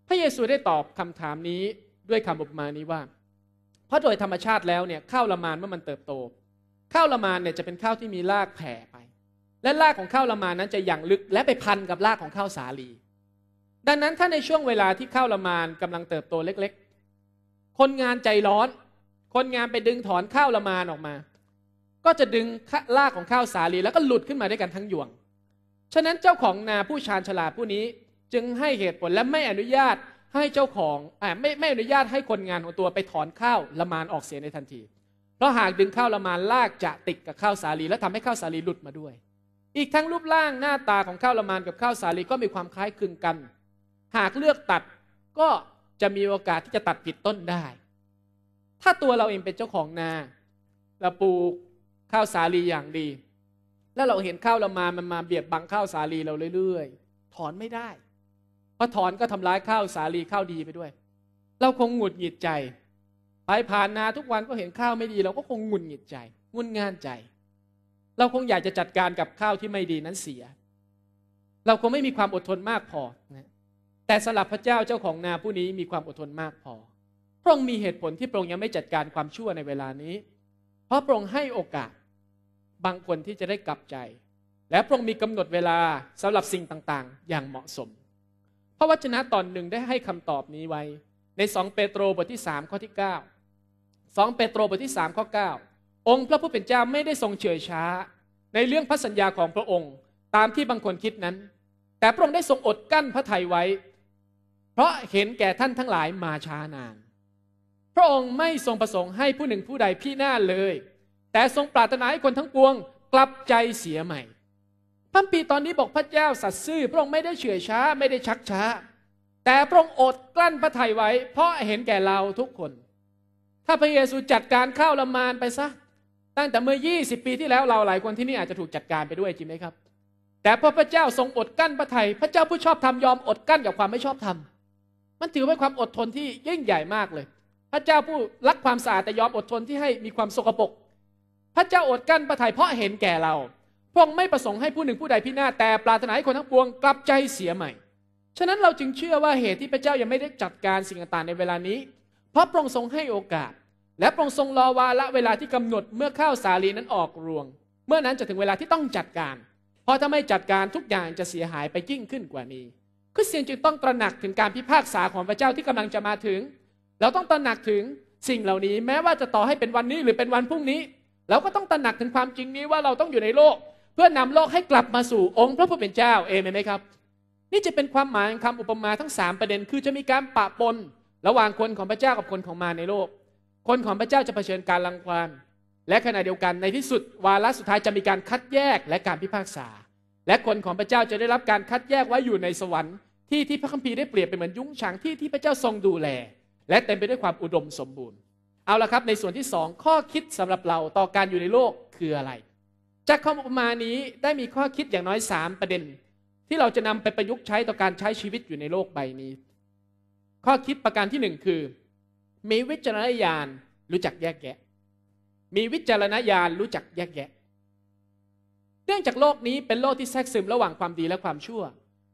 พระเยซูได้ตอบคำถามนี้ด้วยคำอุปมานี้ว่า เพราะโดยธรรมชาติแล้วเนี่ยข้าวละมานเมื่อมันเติบโตข้าวละมานเนี่ยจะเป็นข้าวที่มีรากแผ่ไปและรากของข้าวละมานั้นจะอย่างลึกและไปพันกับรากของข้าวสาลี ดังนั้นถ้าในช่วงเวลาที่ข้าวละมานกำลังเติบโตเล็กๆ คนงานใจร้อน คนงานไปดึงถอนข้าวละมานออกมา ก็จะดึงรากของข้าวสาลีแล้วก็หลุดขึ้นมาด้วยกันทั้งยวง ฉะนั้นเจ้าของนาผู้ชาญฉลาดผู้นี้จึงให้เหตุผลและไม่อนุญาตให้เจ้าของอไม่ไม่อนุญาตให้คนงานของตัวไปถอนข้าวละมานออกเสียในทันที เพราะหากดึงข้าวละมานลากจะติดกับข้าวสาลีและทำให้ข้าวสาลีหลุดมาด้วยอีกทั้งรูปร่างหน้าตาของข้าวละมานกับข้าวสาลีก็มีความคล้ายคลึงกัน หากเลือกตัดก็จะมีโอกาสที่จะตัดผิดต้นได้ ถ้าตัวเราเองเป็นเจ้าของนาเราปลูกข้าวสาลีอย่างดี แล้วเราเห็นข้าวละมานมันมาเบียดบังข้าวสาลีเราเรื่อย ๆ ถอนไม่ได้เพราะถอนก็ทำร้ายข้าวสาลีข้าวดีไปด้วย เราคงหงุดหงิดใจไปผ่านนาทุกวันก็เห็นข้าวไม่ดี เราก็คงหงุดหงิดใจงุนงานใจเราคงอยากจะจัดการกับข้าวที่ไม่ดีนั้นเสีย เราคงไม่มีความอดทนมากพอแต่สลับพระเจ้าเจ้าของนาผู้นี้มีความอดทนมากพอ พระองค์มีเหตุผลที่พระองค์ยังไม่จัดการความชั่วในเวลานี้ เพราะพระองค์ให้โอกาสบางคนที่จะได้กลับใจ และพระองค์มีกำหนดเวลาสำหรับสิ่งต่าง ๆ อย่างเหมาะสมพระวจนะตอนหนึ่งได้ให้คำตอบนี้ไว้ ใน 2 เปโตร บทที่ 3 ข้อที่ 9 2 เปโตร บทที่ 3 ข้อ 9องค์พระผู้เป็นเจ้าไม่ได้ทรงเฉยช้า ในเรื่องพระสัญญาของพระองค์ตามที่บางคนคิดนั้น แต่พระองค์ได้ทรงอดกั้นพระทัยไว้ เพราะเห็นแก่ท่านทั้งหลายมาช้านานพระองค์ไม่ทรงประสงค์ให้ผู้หนึ่งผู้ใดพี่หน้าเลย แต่ทรงปรารถนาให้คนทั้งปวงกลับใจเสียใหม่พระปีตอนนี้บอกพระเจ้าสัตย์ซื่อพระองค์ไม่ได้เฉื่อยช้าไม่ได้ชักช้า แต่พระองค์อดกลั้นพระทัยไว้ เพราะเห็นแก่เราทุกคน ถ้าพระเยซูจัดการข้าวละมานไปซะตั้งแต่เมื่อ 20 ปีที่แล้วเราหลายคนที่นี่อาจจะถูกจัดการไปด้วยจริงไหมครับ แต่พอพระเจ้าทรงอดกั้นพระทยัยพระเจ้าผู้ชอบธรรมยอมอดกั้นกับความไม่ชอบธรรมมันถือเป็นความอดทนที่ยิ่งใหญ่มากเลย พระเจ้าผู้รักความสะอาดแต่ยอมอดทนที่ให้มีความสกปรกพระเจ้าอดกั้นพระทัยเพราะเห็นแก่เราพระองค์ไม่ประสงค์ให้ผู้หนึ่งผู้ใดพินาศแต่ปรารถนาให้คนทั้งปวงกลับใจเสียใหม่ฉะนั้นเราจึงเชื่อว่าเหตุที่พระเจ้ายังไม่ได้จัดการสิ่งต่างๆในเวลานี้ เพราะพระองค์ทรงให้โอกาสและพระองค์ทรงรอวาระเวลาที่กำหนดเมื่อข้าวสาลีนั้นออกรวง เมื่อนั้นจะถึงเวลาที่ต้องจัดการเพราะถ้าไม่จัดการทุกอย่างจะเสียหายไปยิ่งขึ้นกว่านี้คริสเตียนจึงต้องตระหนักถึงการพิพากษาของพระเจ้าที่กำลังจะมาถึง เราต้องตระหนักถึงสิ่งเหล่านี้แม้ว่าจะต่อให้เป็นวันนี้หรือเป็นวันพรุ่งนี้ เราก็ต้องตระหนักถึงความจริงนี้ว่าเราต้องอยู่ในโลก เพื่อนำโลกให้กลับมาสู่องค์พระผู้เป็นเจ้าเอเมนไหมครับ นี่จะเป็นความหมายคำอุปมาทั้ง3ประเด็น คือจะมีการปะปน ระหว่างคนของพระเจ้ากับคนของมารในโลกคนของพระเจ้าจะเผชิญการรังควานและขณะเดียวกันในที่สุด วาระสุดท้ายจะมีการคัดแยกและการพิพากษา และคนของพระเจ้าจะได้รับการคัดแยกไว้อยู่ในสวรรค์ที่ที่พระคัมภีร์ได้เปรียบเป็นเหมือนยุ้งฉางที่ที่พระเจ้าทรงดูแล และเต็มไปด้วยความอุดมสมบูรณ์เอาละครับในส่วนที่สองข้อคิดสำหรับเราต่อการอยู่ในโลกคืออะไร จากข้อมูลมานี้ได้มีข้อคิดอย่างน้อย3ประเด็น ที่เราจะนำไปประยุกต์ใช้ต่อการใช้ชีวิตอยู่ในโลกใบนี้ ข้อคิดประการที่1คือมีวิจารณญาณรู้จักแยกแยะ มีวิจารณญาณรู้จักแยกแยะเนื่องจากโลกนี้เป็นโลกที่แทรกซึมระหว่างความดีและความชั่ว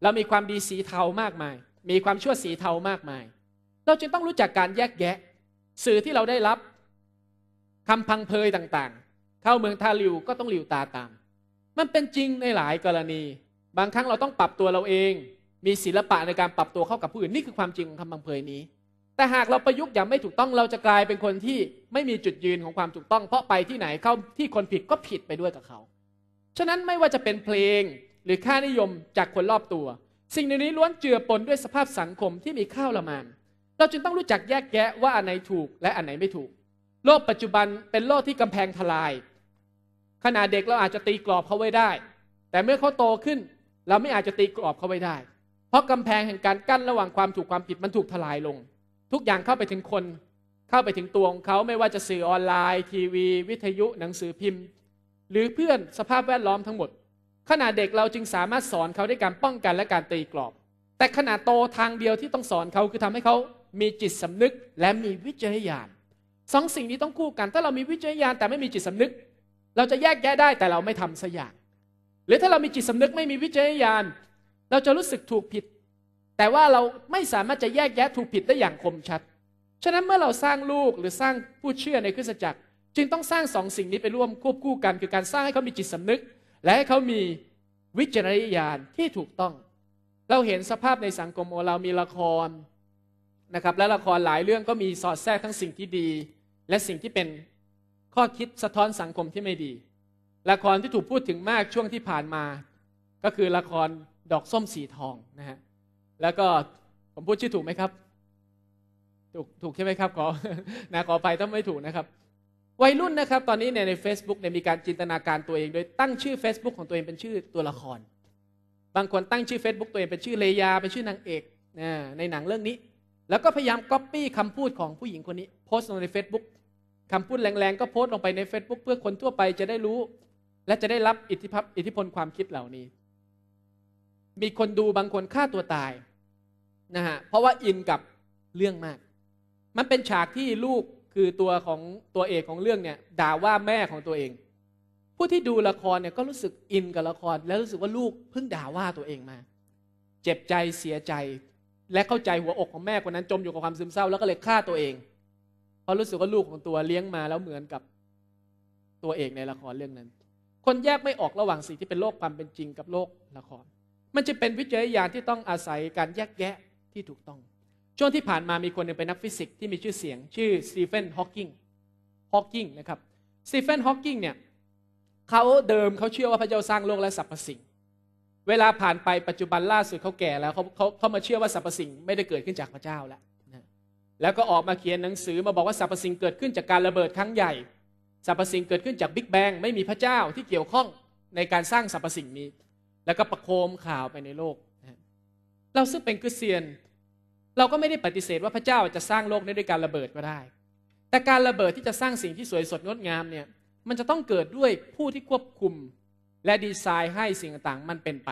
เรามีความดีสีเทามากมายมีความชั่วสีเทามากมาย เราจึงต้องรู้จักการแยกแยะ สื่อที่เราได้รับคำพังเพยต่างๆ เข้าเมืองทาลิวก็ต้องหลิวตาตาม มันเป็นจริงในหลายกรณี บางครั้งเราต้องปรับตัวเราเอง มีศิลปะในการปรับตัวเข้ากับผู้อื่นนี่คือความจริงของคำพังเพยนี้แต่หากเราประยุกต์อย่างไม่ถูกต้องเราจะกลายเป็นคนที่ไม่มีจุดยืนของความถูกต้องเพราะไปที่ไหนเข้าที่คนผิดก็ผิดไปด้วยกับเขา ฉะนั้นไม่ว่าจะเป็นเพลงหรือค่านิยมจากคนรอบตัว สิ่งเหล่านี้ล้วนเจือปนด้วยสภาพสังคมที่มีข้าวละมานเราจึงต้องรู้จักแยกแยะว่าอันไหนถูก และอันไหนไม่ถูก โลกปัจจุบันเป็นโลกที่กำแพงทลายขณะเด็กเราอาจจะตีกรอบเขาไว้ได้ แต่เมื่อเขาโตขึ้น เราไม่อาจจะตีกรอบเขาไว้ได้ เพราะกำแพงแห่งการกั้นระหว่างความถูกความผิดมันถูกทลายลงทุกอย่างเข้าไปถึงคนเข้าไปถึงตัวของเขาไม่ว่าจะสื่อออนไลน์ ทีวี วิทยุหนังสือพิมพ์หรือเพื่อนสภาพแวดล้อมทั้งหมด ขณะเด็กเราจึงสามารถสอนเขาด้วยการป้องกันและการตีกรอบ แต่ขณะโตทางเดียวที่ต้องสอนเขาคือทำให้เขามีจิตสำนึกและมีวิจัยญาณสองสิ่งนี้ต้องคู่กัน ถ้าเรามีวิจัยญาณแต่ไม่มีจิตสำนึก เราจะแยกแยะได้แต่เราไม่ทำสักอย่าง หรือถ้าเรามีจิตสำนึกไม่มีวิจัยญาณเราจะรู้สึกถูกผิดแต่ว่าเราไม่สามารถจะแยกแยะถูกผิดได้อย่างคมชัด ฉะนั้นเมื่อเราสร้างลูกหรือสร้างผู้เชื่อในคริสตจักร จึงต้องสร้างสองสิ่งนี้ไปร่วมควบคู่กันคือการสร้างให้เขามีจิตสำนึก และให้เขามีวิจารณญาณที่ถูกต้อง เราเห็นสภาพในสังคมของเรา มีละครนะครับ และละครหลายเรื่องก็มีสอดแทรกทั้งสิ่งที่ดี และสิ่งที่เป็นข้อคิดสะท้อนสังคมที่ไม่ดี ละครที่ถูกพูดถึงมากช่วงที่ผ่านมา ก็คือละครดอกส้มสีทองนะฮะแล้วก็ผม พูดชื่อถูกไหมครับ ถูกถูกใช่ไหมครับขอนะขอไปถ้าไม่ถูกนะครับ วัยรุ่นนะครับ ตอนนี้ในในเฟซบุ o กเนี่ยมีการจินตนาการตัวเอง โดยตั้งชื่อ Facebook ของตัวเองเป็นชื่อตัวละคร บางคนตั้งชื่อ Facebook ตัวเองเป็นชื่อเลยาเป็น ชื่อนาง เอกนะในหนังเรื่องนี้ แล้วก็พยายามก๊อปปี้คำพูดของ ผู้หญิงคนนี้ โพสต์ลงใน Facebook คำพูดแรงๆก็โพสต์ลงไปใน Facebook เพื่อคนทั่วไปจะได้รู้ และจะได้รับอิทธิพลความคิดเหล่านี้ มีคนดูบางคนฆ่าตัวตายนะฮะเพราะว่าอินกับเรื่องมาก มันเป็นฉากที่ลูกคือตัวของตัวเอกของเรื่องเนี่ยด่าว่าแม่ของตัวเอง ผู้ที่ดูละครเนี่ยก็รู้สึกอินกับละครแล้วรู้สึกว่าลูกเพิ่งด่าว่าตัวเองมา เจ็บใจเสียใจ และเข้าใจหัวอกของแม่คนนั้น จมอยู่กับความซึมเศร้า แล้วก็เลยฆ่าตัวเอง เพราะรู้สึกว่าลูกของตัวเลี้ยงมา แล้วเหมือนกับตัวเอกในละครเรื่องนั้น คนแยกไม่ออกระหว่างสิ่งที่เป็นโลกความเป็นจริงกับโลกละคร มันจะเป็นวิจัยญาณที่ต้องอาศัยการแยกแยะที่ถูกต้องช่วงที่ผ่านมามีคนหนึ่งเป็นนักฟิสิกส์ที่มีชื่อเสียงชื่อสตีเฟนฮอว์กิงฮอว์กิงนะครับสตีเฟนฮอว์กิงเนี่ยเขาเดิมเขาเชื่อว่าพระเจ้าสร้างโลกและสรรพสิ่ง เวลาผ่านไปปัจจุบันล่าสุดเขาแก่แล้วเขาเขาเขามาเชื่อว่าสรรพสิ่งไม่ได้เกิดขึ้นจากพระเจ้าแล้วแล้วก็ออกมาเขียนหนังสือมาบอกว่าสรรพสิ่งเกิดขึ้นจากการระเบิดครั้งใหญ่ สรรพสิ่งเกิดขึ้นจากบิ๊กแบงไม่มีพระเจ้าที่เกี่ยวข้องในการสร้างสรรพสิ่งนี้แล้วก็ประโคมข่าวไปในโลกเราซึ่งเป็นคริสเตียนเราก็ไม่ได้ปฏิเสธว่าพระเจ้าจะสร้างโลกได้ด้วยการระเบิดก็ได้ แต่การระเบิดที่จะสร้างสิ่งที่สวยสดงดงามเนี่ย มันจะต้องเกิดด้วยผู้ที่ควบคุมและดีไซน์ให้สิ่งต่างๆมันเป็นไป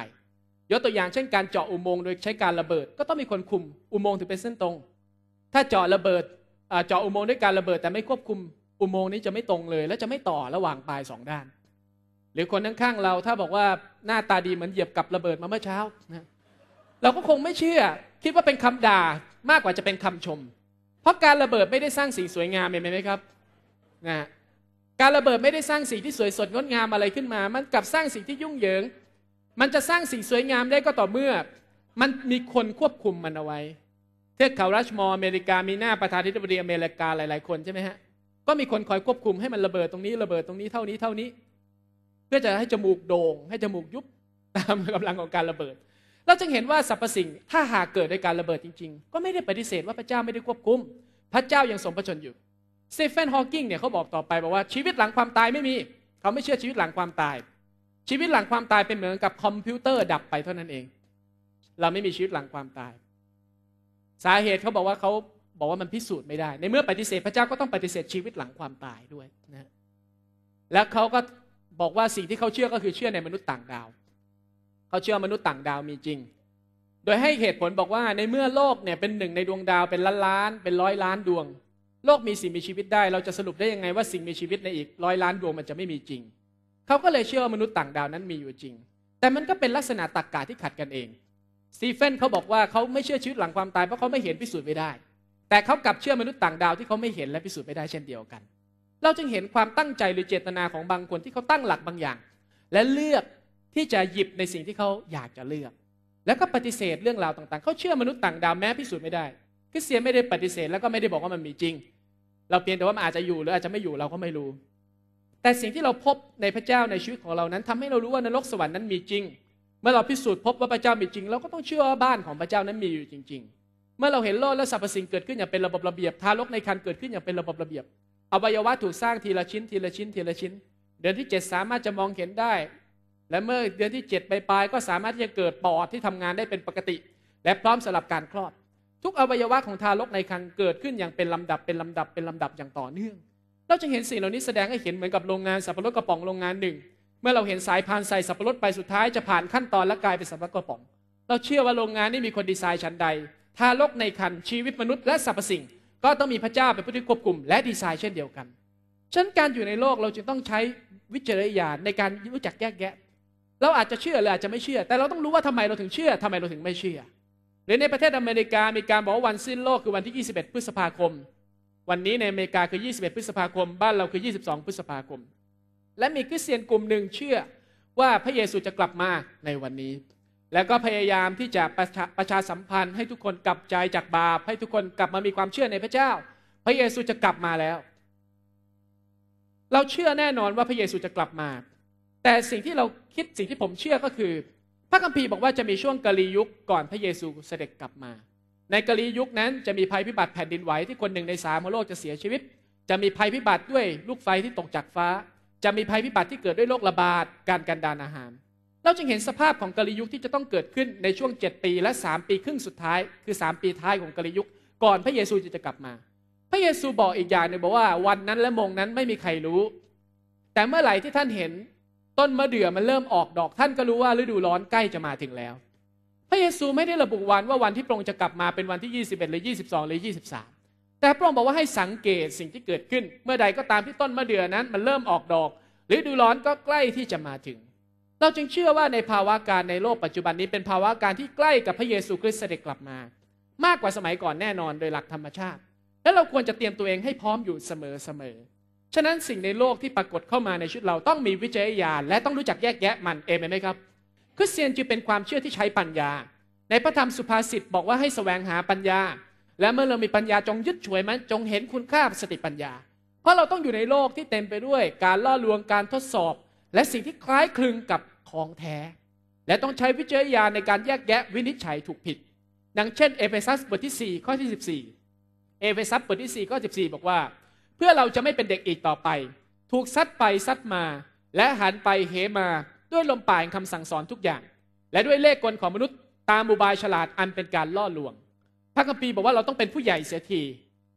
ยกตัวอย่างเช่นการเจาะอุโมงค์โดยใช้การระเบิดก็ต้องมีคนคุมอุโมงค์ถึงเป็นเส้นตรง ถ้าเจาะระเบิดเจาะอุโมงค์ด้วยการระเบิดแต่ไม่ควบคุมอุโมงค์นี้จะไม่ตรงเลย และจะไม่ต่อระหว่างปลายสองด้าน หรือคนข้างๆเราถ้าบอกว่าหน้าตาดีเหมือนเหยียบกับระเบิดมาเมื่อเช้านะเราก็คงไม่เชื่อ คิดว่าเป็นคำด่ามากกว่าจะเป็นคำชม เพราะการระเบิดไม่ได้สร้างสิ่งสวยงามเห็นไหมครับนะการระเบิดไม่ได้สร้างสิ่งที่สวยสดงดงามอะไรขึ้นมา มันกลับสร้างสิ่งที่ยุ่งเหยิง มันจะสร้างสิ่งสวยงามได้ก็ต่อเมื่อ มันมีคนควบคุมมันเอาไว้ เทือกเขารัชมอร์อเมริกามีหน้าประธานาธิบดีอเมริกาหลายๆคนใช่ไหมฮะก็มีคนคอยควบคุมให้มันระเบิดตรงนี้ระเบิดตรงนี้เท่านี้เท่านี้ เพื่อจะให้จมูกโด่ง ให้จมูกยุบตามกำลังของการระเบิดเราจึงเห็นว่าสรรพสิ่งถ้าหากเกิดในการระเบิดจริง ๆ ก็ไม่ได้ปฏิเสธว่าพระเจ้าไม่ได้ควบคุมพระเจ้ายังสมพระชนอยู่เซฟเฟนฮอว์กิงเนี่ยเขาบอกต่อไปบอกว่าชีวิตหลังความตายไม่มี เขาไม่เชื่อชีวิตหลังความตาย ชีวิตหลังความตายเป็นเหมือนกับคอมพิวเตอร์ดับไปเท่านั้นเอง เราไม่มีชีวิตหลังความตาย สาเหตุเขาบอกว่าเขาบอกว่ามันพิสูจน์ไม่ได้ในเมื่อปฏิเสธพระเจ้าก็ต้องปฏิเสธชีวิตหลังความตายด้วยนะแล้วเขาก็บอกว่า สิ่งที่เขาเชื่อก็คือเชื่อในมนุษย์ต่างดาวเขาเชื่อมนุษย์ต่างดาวมีจริง โดยให้เหตุผลบอกว่าในเมื่อโลกเนี่ยเป็นหนึ่งในดวงดาวเป็นล้านล้านเป็นร้อยล้านดวง โลกมีสิ่งมีชีวิตได้ เราจะสรุปได้ยังไงว่าสิ่งมีชีวิตในอีก ร้อยล้านดวงมันจะไม่มีจริง เขาก็เลยเชื่อมนุษย์ต่างดาวนั้นมีอยู่จริง แต่มันก็เป็นลักษณะตรรกกะที่ขัดกันเอง สตีเฟนเขาบอกว่าเขาไม่เชื่อชีวิตหลังความตายเพราะเขาไม่เห็นพิสูจน์ไม่ได้ แต่เขากลับเชื่อมนุษย์ต่างดาวที่เขาไม่เห็นและพิสูจน์ไม่ได้เช่นเดียวกัน เราจึงเห็นความตั้งใจหรือเจตนาของบางคนที่เขาตั้งหลักบางอย่าง และเลือกที่จะหยิบในสิ่งที่เขาอยากจะเลือก แล้วก็ปฏิเสธเรื่องราวต่างๆ เขาเชื่อมนุษย์ต่างดาวแม้พิสูจน์ไม่ได้คริสเตียนไม่ได้ปฏิเสธแล้วก็ไม่ได้บอกว่ามันมีจริง เราเพียงแต่ว่ามันอาจจะอยู่หรืออาจจะไม่อยู่เราก็ไม่รู้ แต่สิ่งที่เราพบในพระเจ้าในชีวิตของเรานั้น ทำให้เรารู้ว่านรกสวรรค์นั้นมีจริง เมื่อเราพิสูจน์พบว่าพระเจ้ามีจริงเราก็ต้องเชื่อว่าบ้านของพระเจ้านั้นมีอยู่จริง ๆ เมื่อเราเห็นโลดและสรรพสิ่ง เกิดขึ้นอย่างเป็นระบบระเบียบ ทารกในครรภ์เกิดขึ้นอย่างเป็นระบบระเบียบอวัยวะถูกสร้างทีละชิ้น ทีละชิ้น ทีละชิ้น เดือนที่ดสามารถจะมองเห็นได้และเมื่อเดือนที่7ปลายๆก็สามารถที่จะเกิดปอดที่ทำงานได้เป็นปกติ และพร้อมสำหรับการคลอด ทุกอวัยวะของทารกในครรภ์เกิดขึ้นอย่างเป็นลำดับเป็นลำดับเป็นลำดับอย่างต่อเนื่อง เราจึงเห็นสิ่งเหล่านี้แสดงให้เห็นเหมือนกับโรงงานสับปะรดกระป๋องโรงงานหนึ่งเมื่อเราเห็นสายพานใส่ สับปะรดไปสุดท้ายจะผ่านขั้นตอนและกลายเป็นสับปะรดกระป๋อง เราเชื่อว่าโรงงานนี้มีคนดีไซน์ชั้นใด ทารกในครรภ์ชีวิตมนุษย์และสรรพสิ่งก็ต้องมีพระเจ้าเป็นผู้ที่ควบคุมและดีไซน์เช่นเดียวกันฉะนั้นการอยู่ในโลกเราจึงต้องใช้วิจารณญาณในการรู้จักแยกแยะเราอาจจะเชื่อหรืออาจจะไม่เชื่อ แต่เราต้องรู้ว่าทำไมเราถึงเชื่อทำไมเราถึงไม่เชื่อหรือในประเทศอเมริกามีการบอกว่าวันสิ้นโลกคือวันที่ 21 พฤษภาคม วันนี้ในอเมริกาคือ 21 พฤษภาคม บ้านเราคือ 22 พฤษภาคม และมีคริสเตียนกลุ่มหนึ่งเชื่อว่าพระเยซูจะกลับมาในวันนี้ แล้วก็พยายามที่จะประชาประชาสัมพันธ์ ให้ทุกคนกลับใจจากบาป ให้ทุกคนกลับมามีความเชื่อในพระเจ้า พระเยซูจะกลับมาแล้ว เราเชื่อแน่นอนว่าพระเยซูจะกลับมาแต่สิ่งที่เราคิดสิ่งที่ผมเชื่อก็คือ พระคัมภีร์บอกว่าจะมีช่วงกาลียุคก่อนพระเยซูเสด็จกลับมา ในกาลียุคนั้นจะมีภัยพิบัติแผ่นดินไหว ที่คนหนึ่งในสามของโลกจะเสียชีวิต จะมีภัยพิบัติด้วยลูกไฟที่ตกจากฟ้า จะมีภัยพิบัติที่เกิดด้วยโรคระบาดการกันดานอาหาร เราจึงเห็นสภาพของกาลียุคที่จะต้องเกิดขึ้นในช่วง7ปีและ3ปีครึ่งสุดท้าย คือ3ปีท้ายของกาลียุคก่อนพระเยซูจะกลับมา พระเยซูบอกอีกอย่างหนึ่งบอกว่าวันนั้นและโมงนั้นไม่มีใครรู้ แต่เมื่อไหร่ที่ท่านเห็นต้นมะเดื่อมันเริ่มออกดอก ท่านก็รู้ว่าฤดูร้อนใกล้จะมาถึงแล้ว พระเยซูไม่ได้ระบุวันว่าวันที่พระองค์จะกลับมาเป็นวันที่21หรือ22หรือ23แต่พระองค์บอกว่าให้สังเกตสิ่งที่เกิดขึ้น เมื่อใดก็ตามที่ต้นมะเดื่อนั้นมันเริ่มออกดอกฤดูร้อนก็ใกล้ที่จะมาถึง เราจึงเชื่อว่าในภาวะการในโลกปัจจุบันนี้เป็นภาวะการที่ใกล้กับพระเยซูคริสต์เสด็จกลับมา มากกว่าสมัยก่อนแน่นอนโดยหลักธรรมชาติ และเราควรจะเตรียมตัวเองให้พร้อมอยู่เสมอเสมอฉะนั้นสิ่งในโลกที่ปรากฏเข้ามาในชีวิตเราต้องมีวิจัยญาณและต้องรู้จักแยกแยะมัน เองไหมครับคริสเตียนจึงเป็นความเชื่อที่ใช้ปัญญา ในพระธรรมสุภาษิตบอกว่าให้สแสวงหาปัญญา และเมื่อเรามีปัญญา จงยึดฉวยมัน จงเห็นคุณค่าสติปัญญา เพราะเราต้องอยู่ในโลกที่เต็มไปด้วยการล่อลวงการทดสอบ และสิ่งที่คล้ายคลึงกับของแท้และต้องใช้วิจัยญาณในการแยกแยะวินิจฉัยถูกผิด ดังเช่น เอเฟซัสบทที่4ข้อที่14เอเฟซัสบทที่4ข้อ14บอกว่าเพื่อเราจะไม่เป็นเด็กอีกต่อไป ถูกซัดไปซัดมา และหันไปเหมา ด้วยลมป่านคำสั่งสอนทุกอย่าง และด้วยเลขกลของมนุษย์ ตามอุบายฉลาดอันเป็นการล่อลวงพระคัมภีร์บอกว่าเราต้องเป็นผู้ใหญ่เสียที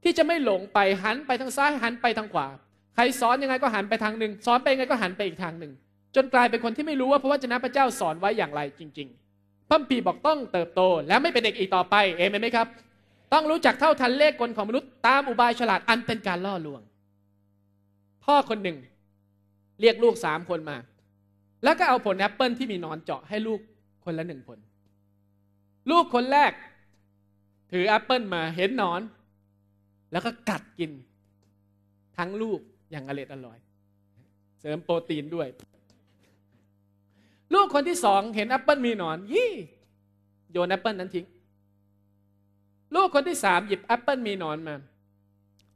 ที่จะไม่หลงไปหันไปทางซ้ายหันไปทางขวาใครสอนยังไงก็หันไปทางหนึ่งสอนไปยังไงก็หันไปอีกทางหนึ่ง จนกลายเป็นคนที่ไม่รู้ว่าพระวจนะพระเจ้าสอนไว้อย่างไรจริง ๆพระคัมภีร์บอกต้องเติบโตและไม่เป็นเด็กอีกต่อไปเอเมนไหมครับต้องรู้จักเท่าทันเลขกลของมนุษย์ตามอุบายฉลาดอันเป็นการล่อลวง พ่อคนหนึ่ง เรียกลูกสามคนมา แล้วก็เอาผลแอปเปิลที่มีนอนเจาะให้ลูกคนละหนึ่งผล ลูกคนแรก ถือแอปเปิลมาเห็นนอน แล้วก็กัดกิน ทั้งลูกอย่างอร็ดอร่อย เสริมโปรตีนด้วย ลูกคนที่สองเห็นแอปเปิลมีนอนยี่โยนแอปเปิลนั้นทิ้งลูกคนที่สามหยิบแอปเปิลมีนอนมา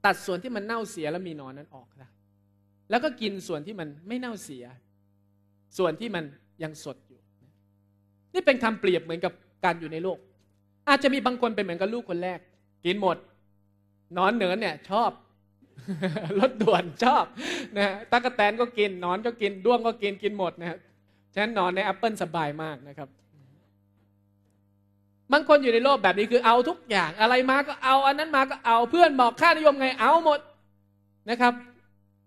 ตัดส่วนที่มันเน่าเสียแล้วมีนอนนั้นออกนะแล้วก็กินส่วนที่มันไม่เน่าเสีย ส่วนที่มันยังสดอยู่ นี่เป็นคำเปรียบเหมือนกับการอยู่ในโลก อาจจะมีบางคน เป็นเหมือนกับลูกคนแรกกินหมดนอนเหนือเนี่ย ชอบรถด่วนชอบนะตะกะแตนก็กินนอนก็กินด้วงก็กินกินหมดนะฉะนั้นนอนในแอปเปิลสบายมากนะครับบางคนอยู่ในโลกแบบนี้คือเอาทุกอย่างอะไรมาก็เอา อันนั้นมาก็เอาเพื่อนบอกค่านิยมไงเอาหมดนะครับ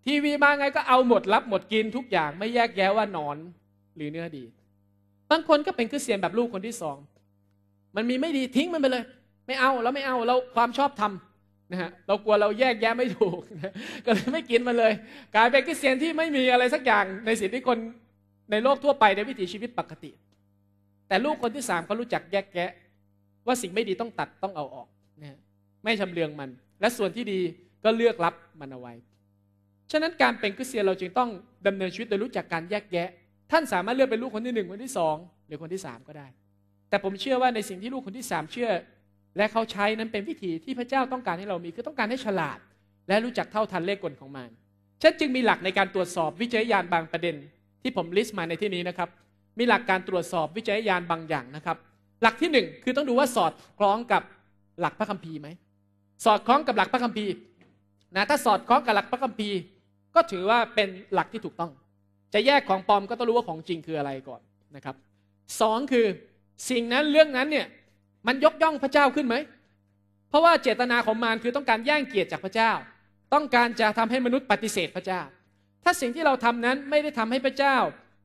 ทีวีมาไงก็เอาหมดรับหมดกินทุกอย่างไม่แยกแยะว่านอนหรือเนื้อดีบางคนก็เป็นคือเสียนแบบลูกคนที่สองมันมีไม่ดีทิ้งมันไปเลยไม่เอาแล้วไม่เอาเราความชอบทำนะฮะเรากลัวเราแยกแยะไม่ถูกก็เลยไม่กินมันเลยกลายเป็นคือเสียนที่ไม่มีอะไรสักอย่างในสิ่งที่คนในโลกทั่วไปในวิถีชีวิตปกติ แต่ลูกคนที่สามเขารู้จักแยกแยะว่าสิ่งไม่ดีต้องตัดต้องเอาออกนะไม่ชำเลืองมัน และส่วนที่ดีก็เลือกรับมันเอาไว้ฉะนั้นการเป็นคริสเตียนเราจึงต้องดำเนินชีวิตโดยรู้จักการแยกแยะ ท่านสามารถเลือกเป็นลูกคนที่หนึ่งคนที่สองหรือคนที่สามก็ได้ แต่ผมเชื่อว่าในสิ่งที่ลูกคนที่สามเชื่อ และเขาใช้นั้นเป็นวิธีที่พระเจ้าต้องการให้เรามี คือต้องการให้ฉลาด และรู้จักเท่าทันเลขกลของมันฉันจึงมีหลักในการตรวจสอบวิจัยยานบางประเด็น ที่ผมลิสต์มาในที่นี้นะครับ มีหลักการตรวจสอบวิจัยยานบางอย่างนะครับหลักที่หนึ่งคือต้องดูว่าสอดคล้องกับหลักพระคัมภีร์ไหม สอดคล้องกับหลักพระคัมภีร์นะถ้าสอดคล้องกับหลักพระคัมภีร์ ก็ถือว่าเป็นหลักที่ถูกต้อง จะแยกของปลอมก็ต้องรู้ว่าของจริงคืออะไรก่อนนะครับสองคือสิ่งนั้นเรื่องนั้นเนี่ยมันยกย่องพระเจ้าขึ้นไหมเพราะว่าเจตนาของมันคือต้องการแย่งเกียรติจากพระเจ้า ต้องการจะทำให้มนุษย์ปฏิเสธพระเจ้า ถ้าสิ่งที่เราทำนั้นไม่ได้ทำให้พระเจ้า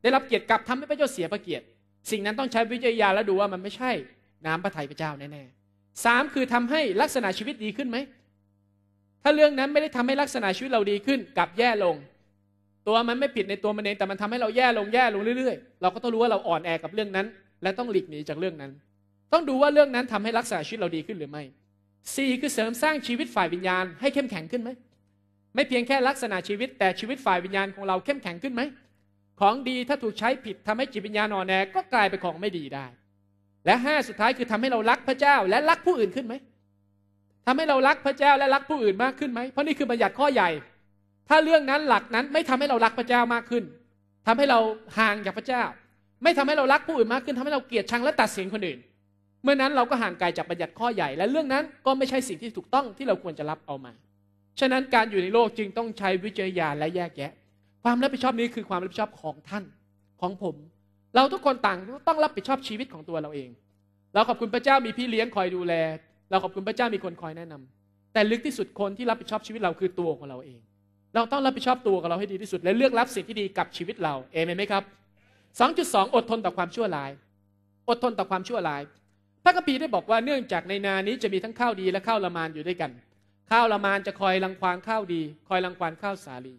ได้รับเกียรติกลับทำให้พระเจ้าเสียพระเกียรติสิ่งนั้นต้องใช้วิจัยยาแล้วดูว่ามันไม่ใช่น้ำพระทัยพระเจ้าแน่ๆสามคือทำให้ลักษณะชีวิต ดีขึ้นไหม ถ้าเรื่องนั้นไม่ได้ทำให้ลักษณะชีวิตเราดีขึ้นกลับแย่ลง ตัวมันไม่ผิดในตัวมันเองแต่มันทำให้เราแย่ลงแย่ลงเรื่อยๆ เราก็ต้องรู้ว่าเราอ่อนแอกับเรื่องนั้น และต้องหลีกหนีจากเรื่องนั้น ต้องดูว่าเรื่องนั้นทำให้ลักษณะชีวิตเราดีขึ้นหรือไม่สี่คือเสริมสร้างชีวิตฝ่ายวิญญาณ ให้เข้มแข็งขึ้นไหม ไม่เพียงแค่ลักษณะชีวิตแต่ชีวิตฝ่ายวิญญาณของเราเข้มแข็งขึ้นไหมของดีถ้าถูกใช้ผิดทำให้จิตวิญญาณอ่อนแอก็กลายเป็นของไม่ดีได้และห้าสุดท้ายคือทำให้เรารักพระเจ้าและรักผู้อื่นขึ้นไหมทำให้เรารักพระเจ้าและรักผู้อื่นมากขึ้นไหม เพราะนี่คือบัญญัติข้อใหญ่ ถ้าเรื่องนั้นหลักนั้นไม่ทำให้เรารักพระเจ้ามากขึ้น ทำให้เราห่างจากพระเจ้า ไม่ทำให้เรารักผู้อื่นมากขึ้นทำให้เราเกลียดชังและตัดสินคนอื่น เมื่อนั้นเราก็ห่างไกลจากบัญญัติข้อใหญ่ และเรื่องนั้นก็ไม่ใช่สิ่งที่ถูกต้องที่เราควรจะรับเอามา ฉะนั้นการอยู่ในโลกจึงต้องใช้วิจัยาและแยกแยะความรับผิดชอบนี้คือความรับผิดชอบของท่านของผม เราทุกคนต่างต้องรับผิดชอบชีวิตของตัวเราเอง เราขอบคุณพระเจ้ามีพี่เลี้ยงคอยดูแลเราขอบคุณพระเจ้ามีคนคอยแนะนำ แต่ลึกที่สุดคนที่รับผิดชอบชีวิตเราคือตัวของเราเอง เราต้องรับผิดชอบตัวของเราให้ดีที่สุด และเลือกรับสิ่งที่ดีกับชีวิตเราเอเมนไหมครับ2.2อดทนต่อความชั่วร้าย อดทนต่อความชั่วร้าย พระคัมภีร์ได้บอกว่าเนื่องจากในนานี้จะมีทั้งข้าวดีและข้าวละมานอยู่ด้วยกัน ข้าวละมานจะคอยรังควานข้าวดี คอยรังควานข้าวสาลี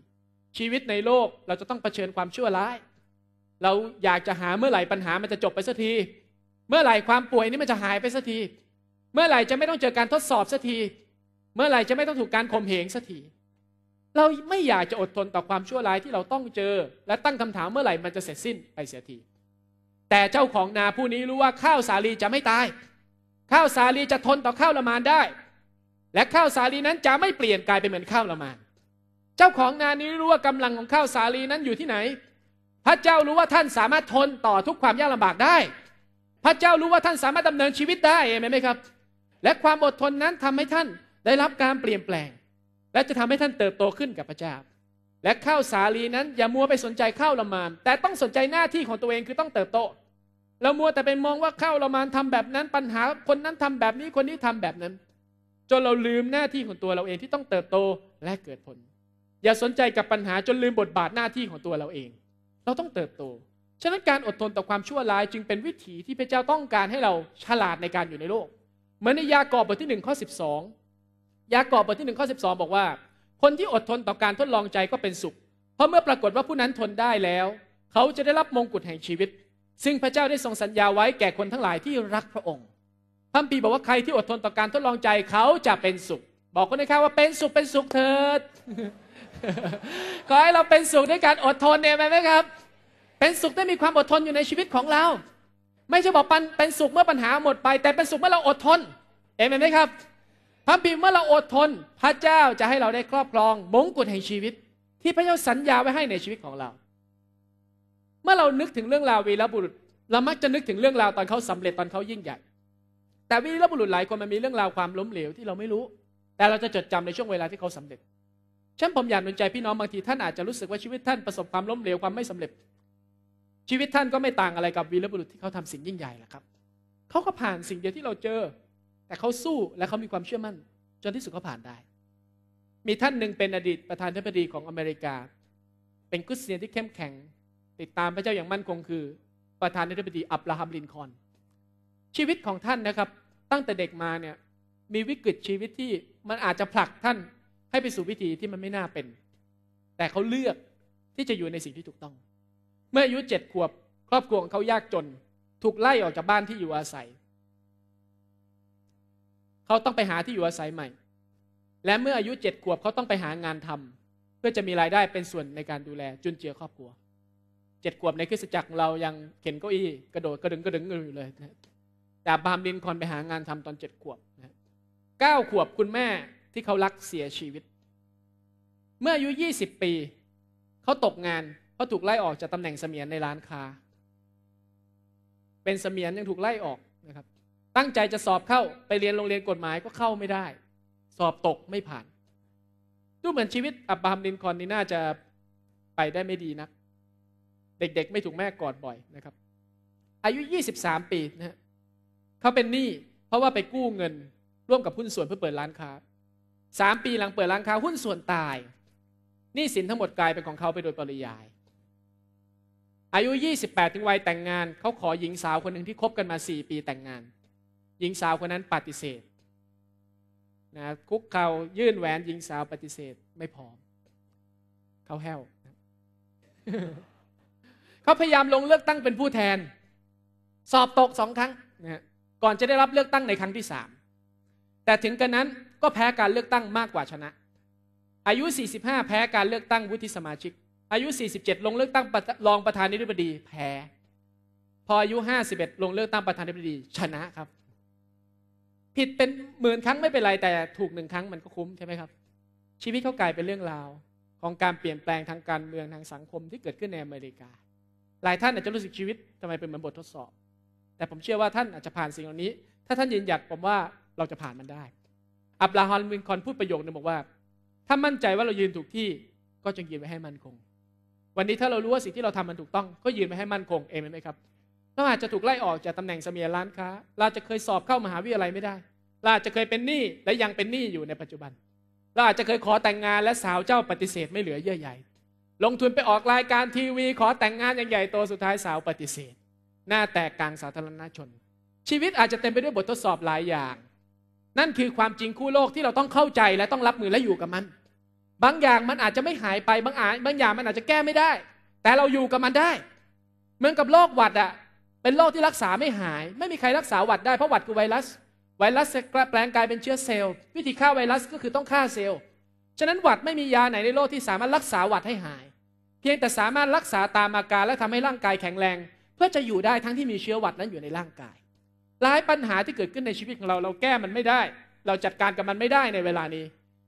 ชีวิตในโลกเราจะต้องเผชิญความชั่วร้าย เราอยากจะหาเมื่อไหร่ปัญหามันจะจบไปสักที เมื่อไหร่ความป่วยนี้มันจะหายไปสักที เมื่อไหร่จะไม่ต้องเจอการทดสอบสักที เมื่อไหร่จะไม่ต้องถูกการข่มเหงสักที เราไม่อยากจะอดทนต่อความชั่วร้ายที่เราต้องเจอ และตั้งคำถามเมื่อไหร่มันจะเสร็จสิ้นไปเสียที แต่เจ้าของนาผู้นี้รู้ว่า ข้าวสาลีจะไม่ตายข้าวสาลีจะทนต่อข้าวละมานได้ และข้าวสาลีนั้นจะไม่เปลี่ยนกลายเป็นเหมือนข้าวละมานเจ้าของนานี้รู้ว่ากำลังของข้าวสาลีนั้นอยู่ที่ไหน พระเจ้ารู้ว่าท่านสามารถทนต่อทุกความยากลำบากได้ พระเจ้ารู้ว่าท่านสามารถดำเนินชีวิตได้เองไหมครับ และความอดทนนั้นทำให้ท่านได้รับการเปลี่ยนแปลง และจะทำให้ท่านเติบโตขึ้นกับพระเจ้า และข้าวสาลีนั้นอย่ามัวไปสนใจข้าวละมาน แต่ต้องสนใจหน้าที่ของตัวเองคือต้องเติบโต เรามัวแต่ไปมองว่าข้าวละมานทำแบบนั้นปัญหาคนนั้นทำแบบนี้คนนี้ทำแบบนั้น จนเราลืมหน้าที่ของตัวเราเองที่ต้องเติบโตและเกิดผลอย่าสนใจกับปัญหาจนลืมบทบาทหน้าที่ของตัวเราเอง เราต้องเติบโต ฉะนั้นการอดทนต่อความชั่วร้ายจึงเป็นวิถีที่พระเจ้าต้องการให้เราฉลาดในการอยู่ในโลก เหมือนในยากอบบทที่หนึ่งข้อสิบสองยากอบบทที่หนึ่งข้อสิบสองบอกว่า คนที่อดทนต่อการทดลองใจก็เป็นสุข เพราะเมื่อปรากฏว่าผู้นั้นทนได้แล้ว เขาจะได้รับมงกุฎแห่งชีวิต ซึ่งพระเจ้าได้ทรงสัญญาไว้แก่คนทั้งหลายที่รักพระองค์พระปีบอกว่าใครที่อดทนต่อการทดลองใจเขาจะเป็นสุข บอกคนในข้าว่าเป็นสุขเป็นสุขเถิดขอให้เราเป็นสุขด้วยการอดทนเนี่ยไหมครับ เป็นสุขได้มีความอดทนอยู่ในชีวิตของเรา ไม่ใช่บอกปันเป็นสุขเมื่อปัญหาหมดไป แต่เป็นสุขเมื่อเราอดทนเอเมนไหมครับพระบิดเมื่อเราอดทน พระเจ้าจะให้เราได้ครอบครองมงกุฎแห่งชีวิต ที่พระเจ้าสัญญาไว้ให้ในชีวิตของเรา เมื่อเรานึกถึงเรื่องราววีรบุรุษ เรามักจะนึกถึงเรื่องราวตอนเขาสำเร็จตอนเขายิ่งใหญ่ แต่วีรบุรุษหลายคนมันมีเรื่องราวความล้มเหลวที่เราไม่รู้ แต่เราจะจดจำในช่วงเวลาที่เขาสำเร็จฉันผมอยากหนุนใจพี่น้องบางทีท่านอาจจะรู้สึกว่าชีวิตท่านประสบความล้มเหลวความไม่สำเร็จ ชีวิตท่านก็ไม่ต่างอะไรกับวีรบุรุษที่เขาทำสิ่งยิ่งใหญ่ละครับเขาก็ผ่านสิ่งเดียวที่เราเจอแต่เขาสู้และเขามีความเชื่อมั่นจนที่สุดเขาผ่านได้ มีท่านหนึ่งเป็นอดีตประธานาธิบดีของอเมริกา เป็นกุศเซียนที่เข้มแข็ง ติดตามพระเจ้าอย่างมั่นคง คือประธานาธิบดีอับราฮัม ลินคอนชีวิตของท่านนะครับตั้งแต่เด็กมาเนี่ยมีวิกฤตชีวิตที่มันอาจจะผลักท่านให้ไปสู่วิธีที่มันไม่น่าเป็น แต่เขาเลือกที่จะอยู่ในสิ่งที่ถูกต้อง เมื่ออายุเจ็ดขวบ ครอบครัวของเขายากจน ถูกไล่ออกจากบ้านที่อยู่อาศัย เขาต้องไปหาที่อยู่อาศัยใหม่ และเมื่ออายุเจ็ดขวบเขาต้องไปหางานทำเพื่อจะมีรายได้เป็นส่วนในการดูแลจุนเจือครอบครัว เจ็ดขวบในคริสตจักรเรายังเข็นเก้าอี้ กระโดดกระดึงกระดึงอยู่เลยนะแต่บามลินคอนไปหางานทำตอนเจ็ดขวบเก้าขวบคุณแม่ที่เขารักเสียชีวิต เมื่ออายุ 20 ปีเขาตกงานเขาถูกไล่ออกจากตำแหน่งเสมียนในร้านค้า เป็นเสมียนยังถูกไล่ออกนะครับ ตั้งใจจะสอบเข้าไปเรียนโรงเรียนกฎหมายก็เข้าไม่ได้ สอบตกไม่ผ่านดูเหมือนชีวิตอับบามลินคอนนี่น่าจะไปได้ไม่ดีนะักเด็กๆ ไม่ถูกแม่กอดบ่อยนะครับ อายุ 23 ปีนะฮะเขาเป็นหนี้เพราะว่าไปกู้เงิน ร่วมกับหุ้นส่วนเพื่อเปิดร้านค้าสามปีหลังเปิดร้านค้าหุ้นส่วนตายหนี้สินทั้งหมดกลายเป็นของเขาไปโดยปริยาย อายุ 28 ถึงวัยแต่งงาน เขาขอหญิงสาวคนหนึ่งที่คบกันมา 4 ปีแต่งงาน หญิงสาวคนนั้นปฏิเสธนะคุกเขายื่นแหวนหญิงสาวปฏิเสธไม่พร้อม เขาแห้วเขาพยายามลงเลือกตั้งเป็นผู้แทน สอบตกสองครั้งนะก่อนจะได้รับเลือกตั้งในครั้งที่สามแต่ถึงกระนั้นก็แพ้การเลือกตั้งมากกว่าชนะ อายุ 45 แพ้การเลือกตั้งวุฒิสมาชิก อายุ 47 ลงเลือกตั้งรองประธานนิติบดีแพ้ พออายุ 51 ลงเลือกตั้งประธานนิติบดีชนะครับ ผิดเป็นหมื่นครั้งไม่เป็นไร แต่ถูกหนึ่งครั้งมันก็คุ้ม ใช่ไหมครับ ชีวิตเขากลายเป็นเรื่องราว ของการเปลี่ยนแปลงทางการเมืองทางสังคมที่เกิดขึ้นในอเมริกา หลายท่านอาจจะรู้สึกชีวิตทำไมเป็นเหมือนบททดสอบ แต่ผมเชื่อว่าท่านอาจจะผ่านสิ่งเหล่านี้ ถ้าท่านยืนหยัดผมว่าเราจะผ่านมันได้อับราฮัมลินคอนพูดประโยคนึงบอกว่า ถ้ามั่นใจว่าเรายืนถูกที่ก็จงยืนไว้ให้มั่นคง วันนี้ถ้าเรารู้ว่าสิ่งที่เราทำมันถูกต้องก็ยืนไว้ให้มั่นคงเองไหมครับเราอาจจะถูกไล่ออกจากตาแหน่งเสมียร้านค้าเราจะเคยสอบเข้ามหาวิทยาลัยไม่ได้เราอาจจะเคยเป็นหนี้และยังเป็นหนี้อยู่ในปัจจุบันเราอาจจะเคยขอแต่งงานและสาวเจ้าปฏิเสธไม่เหลือเยื่อใ่ลงทุนไปออกรายการทีวีขอแต่งงานอย่างใหญ่โตสุดท้ายสาวปฏิเสธ หน้าแตกกลางสาธารณชน ชีวิตอาจจะเต็มไปด้วยบททดสอบหลายอย่างนั่นคือความจริงคู่โลกที่เราต้องเข้าใจและต้องรับมือและอยู่กับมัน บางอย่างมันอาจจะไม่หายไปบางอาบางอย่างมันอาจจะแก้ไม่ได้ แต่เราอยู่กับมันได้เหมือนกับโรคหวัดอะเป็นโรคที่รักษาไม่หาย ไม่มีใครรักษาหวัดได้เพราะหวัดคือไวรัส ไวรัสแปลงกายเป็นเชื้อเซลล์วิธีฆ่าไวรัสก็คือต้องฆ่าเซลล์ฉะนั้นหวัดไม่มียาไหนในโลกที่สามารถรักษาหวัดให้หาย เพียงแต่สามารถรักษาตามอาการ และทำให้ร่างกายแข็งแรง เพื่อจะอยู่ได้ทั้งที่มีเชื้อหวัดนั้นอยู่ในร่างกายหลายปัญหาที่เกิดขึ้นในชีวิตของเราเราแก้มันไม่ได้ เราจัดการกับมันไม่ได้ในเวลานี้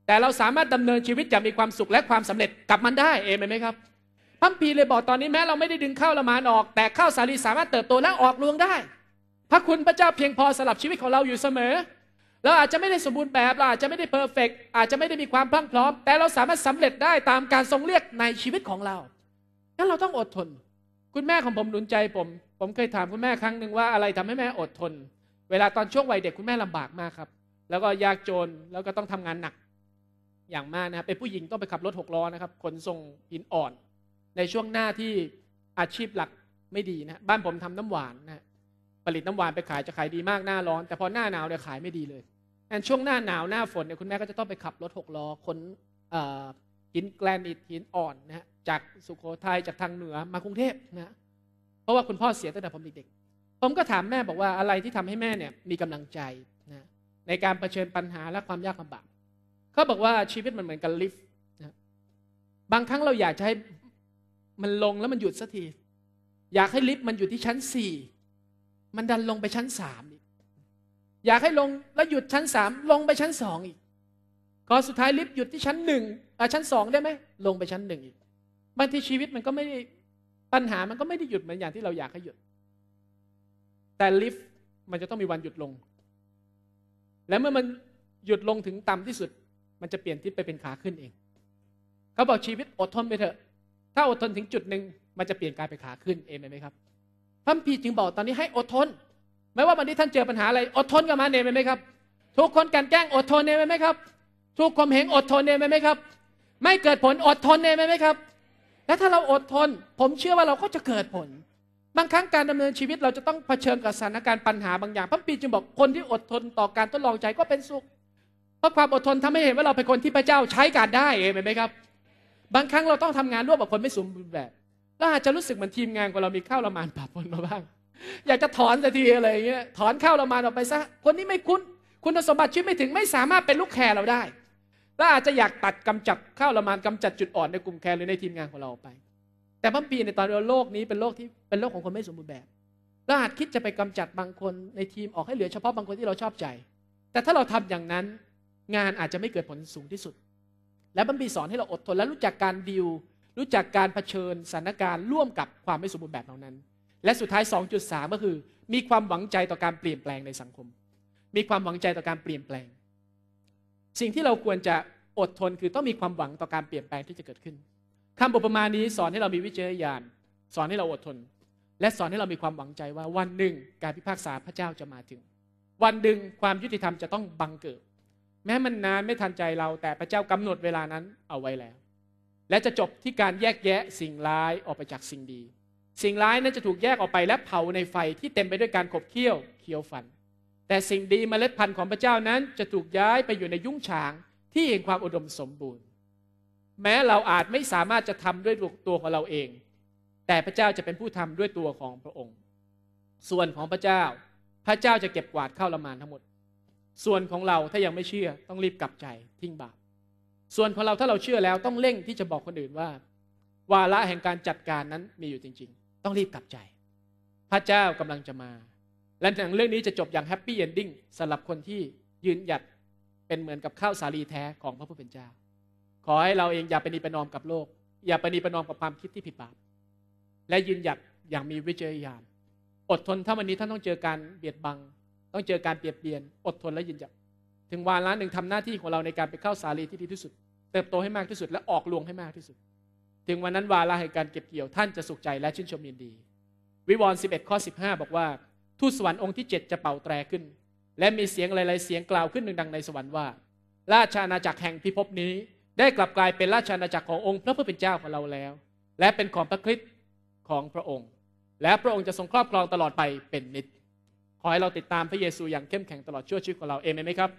แต่เราสามารถดำเนินชีวิตจะมีความสุขและความสำเร็จกับมันได้เองไหมครับ พัมพีเลยบอกตอนนี้แม้เราไม่ได้ดึงข้าวละมานออก แต่ข้าวสาลีสามารถเติบโตและออกรวงได้ พระคุณพระเจ้าเพียงพอสำหรับชีวิตของเราอยู่เสมอเราอาจจะไม่ได้สมบูรณ์แบบเราอาจจะไม่ได้เพอร์เฟกอาจจะไม่ได้มีความพรั่งพร้อม แต่เราสามารถสำเร็จได้ตามการทรงเรียกในชีวิตของเรางั้นเราต้องอดทน คุณแม่ของผมหนุนใจผมผมเคยถามคุณแม่ครั้งหนึ่งว่า อะไรทำให้แม่อดทน เวลาตอนช่วงวัยเด็กคุณแม่ลำบากมากครับ แล้วก็ยากจนแล้วก็ต้องทำงานหนัก อย่างมากนะครับเป็นผู้หญิงต้องไปขับรถหกล้อนะครับขนส่งหินอ่อน ในช่วงหน้าที่อาชีพหลักไม่ดีนะบ้านผมทำน้ำหวานนะ ผลิตน้ำหวานไปขายจะขายดีมากหน้าร้อน แต่พอหน้าหนาวเนี่ยขายไม่ดีเลยแอนช่วงหน้าหนาวหน้าฝนเนี่ยคุณแม่ก็จะต้องไปขับรถหกล้อขนหินแกรนิตหินอ่อนนะจากสุโขทัยจากทางเหนือมากรุงเทพนะเพราะว่าคุณพ่อเสียตั้งแต่ผมเด็กๆ ผมก็ถามแม่บอกว่าอะไรที่ทำให้แม่เนี่ยมีกำลังใจนะในการรเผชิญปัญหาและความยากลำบากเขาบอกว่าชีวิตมันเหมือนกับลิฟต์นะ บางครั้งเราอยากจะให้ มันลงแล้วมันหยุดสักที อยากให้ลิฟต์มันอยู่ที่ชั้นสี่มันดันลงไปชั้นสามอีกอยากให้ลงแล้วหยุดชั้นสามลงไปชั้นสองอีกกอสุดท้ายลิฟต์หยุดที่ชั้นหนึ่งชั้นสองได้ไหม ลงไปชั้นหนึ่งอีก บางทีชีวิตมันก็ไม่ปัญหามันก็ไม่ได้หยุดเหมือนอย่างที่เราอยากให้หยุด แต่ลิฟต์มันจะต้องมีวันหยุดลง และเมื่อมันหยุดลงถึงต่ำที่สุด มันจะเปลี่ยนทิศไปเป็นขาขึ้นเอง เขาบอกชีวิตอดทนไปเถอะถ้าอดทนถึงจุดหนึ่งมันจะเปลี่ยนกลายเป็นขาขึ้นเองไหมครับพระพีจึงบอกตอนนี้ให้อดทนไม่ว่าวันนี้ท่านเจอปัญหาอะไรอดทนกับมันเองไหมครับ ทุกคนกันแกล้งอดทนเองไหมครับทุกความเห็นอดทนเองไหมครับไม่เกิดผลอดทนเองไหมครับและถ้าเราอดทน ผมเชื่อว่าเราก็จะเกิดผล บางครั้งการดำเนินชีวิตเราจะต้องเผชิญกับสถานการณ์ปัญหาบางอย่าง พระปีจึงบอกคนที่อดทนต่อการทดลองใจก็เป็นสุขเพราะความอดทนทำให้เห็นว่าเราเป็นคนที่พระเจ้าใช้การได้เองไหมครับ บางครั้งเราต้องทำงานร่วมกับคนไม่สมบูรณ์แบบเราอาจจะรู้สึกเหมือนทีมงานของเรามีข้าวละมานปะปนมาบ้าง อยากจะถอนสักทีอะไรอย่างเงี้ยถอนข้าวละมานออกไปซะคนนี้ไม่คุ้น คุณสมบัติชีวิตไม่ถึงไม่สามารถเป็นลูกแคร์เราได้เราอาจจะอยากตัดกำจัดข้าวละมานกำจัดจุดอ่อนในกลุ่มแคร์หรือในทีมงานของเราไป แต่พัมพีในตอนเราโลกนี้เป็นโลกที่เป็นโลกของคนไม่สมบูรณ์แบบเราอาจคิดจะไปกำจัดบางคนในทีมออกให้เหลือเฉพาะบางคนที่เราชอบใจ แต่ถ้าเราทำอย่างนั้นงานอาจจะไม่เกิดผลสูงที่สุด และบัมบีสอนให้เราอดทนและรู้จักการดิวรู้จักการเผชิญสถานการณ์ร่วมกับความไม่สมบูรณ์แบบเหล่านั้น และสุดท้าย2.3ก็คือ มีความหวังใจต่อการเปลี่ยนแปลงในสังคม มีความหวังใจต่อการเปลี่ยนแปลงสิ่งที่เราควรจะอดทนคือต้องมีความหวังต่อการเปลี่ยนแปลงที่จะเกิดขึ้น คำบุปมานี้สอนให้เรามีวิจัยญาณสอนให้เราอดทน และสอนให้เรามีความหวังใจว่าวันหนึ่งการพิพากษาพระเจ้าจะมาถึง วันหนึ่งความยุติธรรมจะต้องบังเกิด แม้มันนานไม่ทันใจเราแต่พระเจ้ากำหนดเวลานั้นเอาไว้แล้ว และจะจบที่การแยกแยะสิ่งร้ายออกไปจากสิ่งดี สิ่งร้ายนั้นจะถูกแยกออกไปและเผาในไฟ ที่เต็มไปด้วยการขบเคี้ยวเคี้ยวฟันแต่สิ่งดีมเมล็ดพันธุ์ของพระเจ้านั้น จะถูกย้ายไปอยู่ในยุ้งฉางที่เห็นความอุดมสมบูรณ์ แม้เราอาจไม่สามารถจะทำด้วยตัวของเราเอง แต่พระเจ้าจะเป็นผู้ทำด้วยตัวของพระองค์ ส่วนของพระเจ้า พระเจ้าจะเก็บกวาดเข้าละมานทั้งหมด ส่วนของเราถ้ายังไม่เชื่อต้องรีบกลับใจ ทิ้งบาปส่วนของเราถ้าเราเชื่อแล้วต้องเร่งที่จะบอกคนอื่นว่า วาระแห่งการจัดการนั้นมีอยู่จริงๆต้องรีบกลับใจ พระเจ้ากำลังจะมาและหนังเรื่องนี้จะจบอย่างแฮปปี้เอนดิ้งสำหรับคนที่ยืนหยัดเป็นเหมือนกับข้าวสาลีแท้ของพระผู้เป็นเจ้าขอให้เราเองอย่าปนีประนอมกับโลกอย่าปนีประนอมกับความคิดที่ผิดบาปและยืนหยัดอย่างมีวิจยยานอดทนถ้าวันนี้ท่านต้องเจอการเบียดบัง ต้องเจอการเปรียบเบียน อดทนและยืนหยัดถึงวันละหนึ่งทำหน้าที่ของเราในการไปเข้าวสาลีที่ดีที่สุด เติบโตให้มากที่สุดและออกลวงให้มากที่สุด ถึงวันนั้นวาระแห่งการเก็บเกี่ยวท่านจะสุขใจและชื่นชมยินดี วิวรณ์สิบเอ็ดข้อสิบห้าบอกว่าทูตสวรรค์องค์ที่เจ็ดจะเป่าแตรขึ้น และมีเสียงหลายๆเสียงกล่าวขึ้นดังๆในสวรรค์ว่า ราชอาณาจักรแห่งพิภพนี้ ได้กลับกลายเป็นราชอาณาจักรขององค์พระผู้เป็นเจ้าของเราแล้ว และเป็นของพระคริสต์ของพระองค์ และพระองค์จะทรงครอบครองตลอดไปเป็นนิจขอให้เราติดตามพระเยซูอย่างเข้มแข็งตลอดชั่วชีวิตของเราเอเมนไหมครับ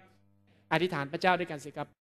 อธิษฐานพระเจ้าด้วยกันสิครับ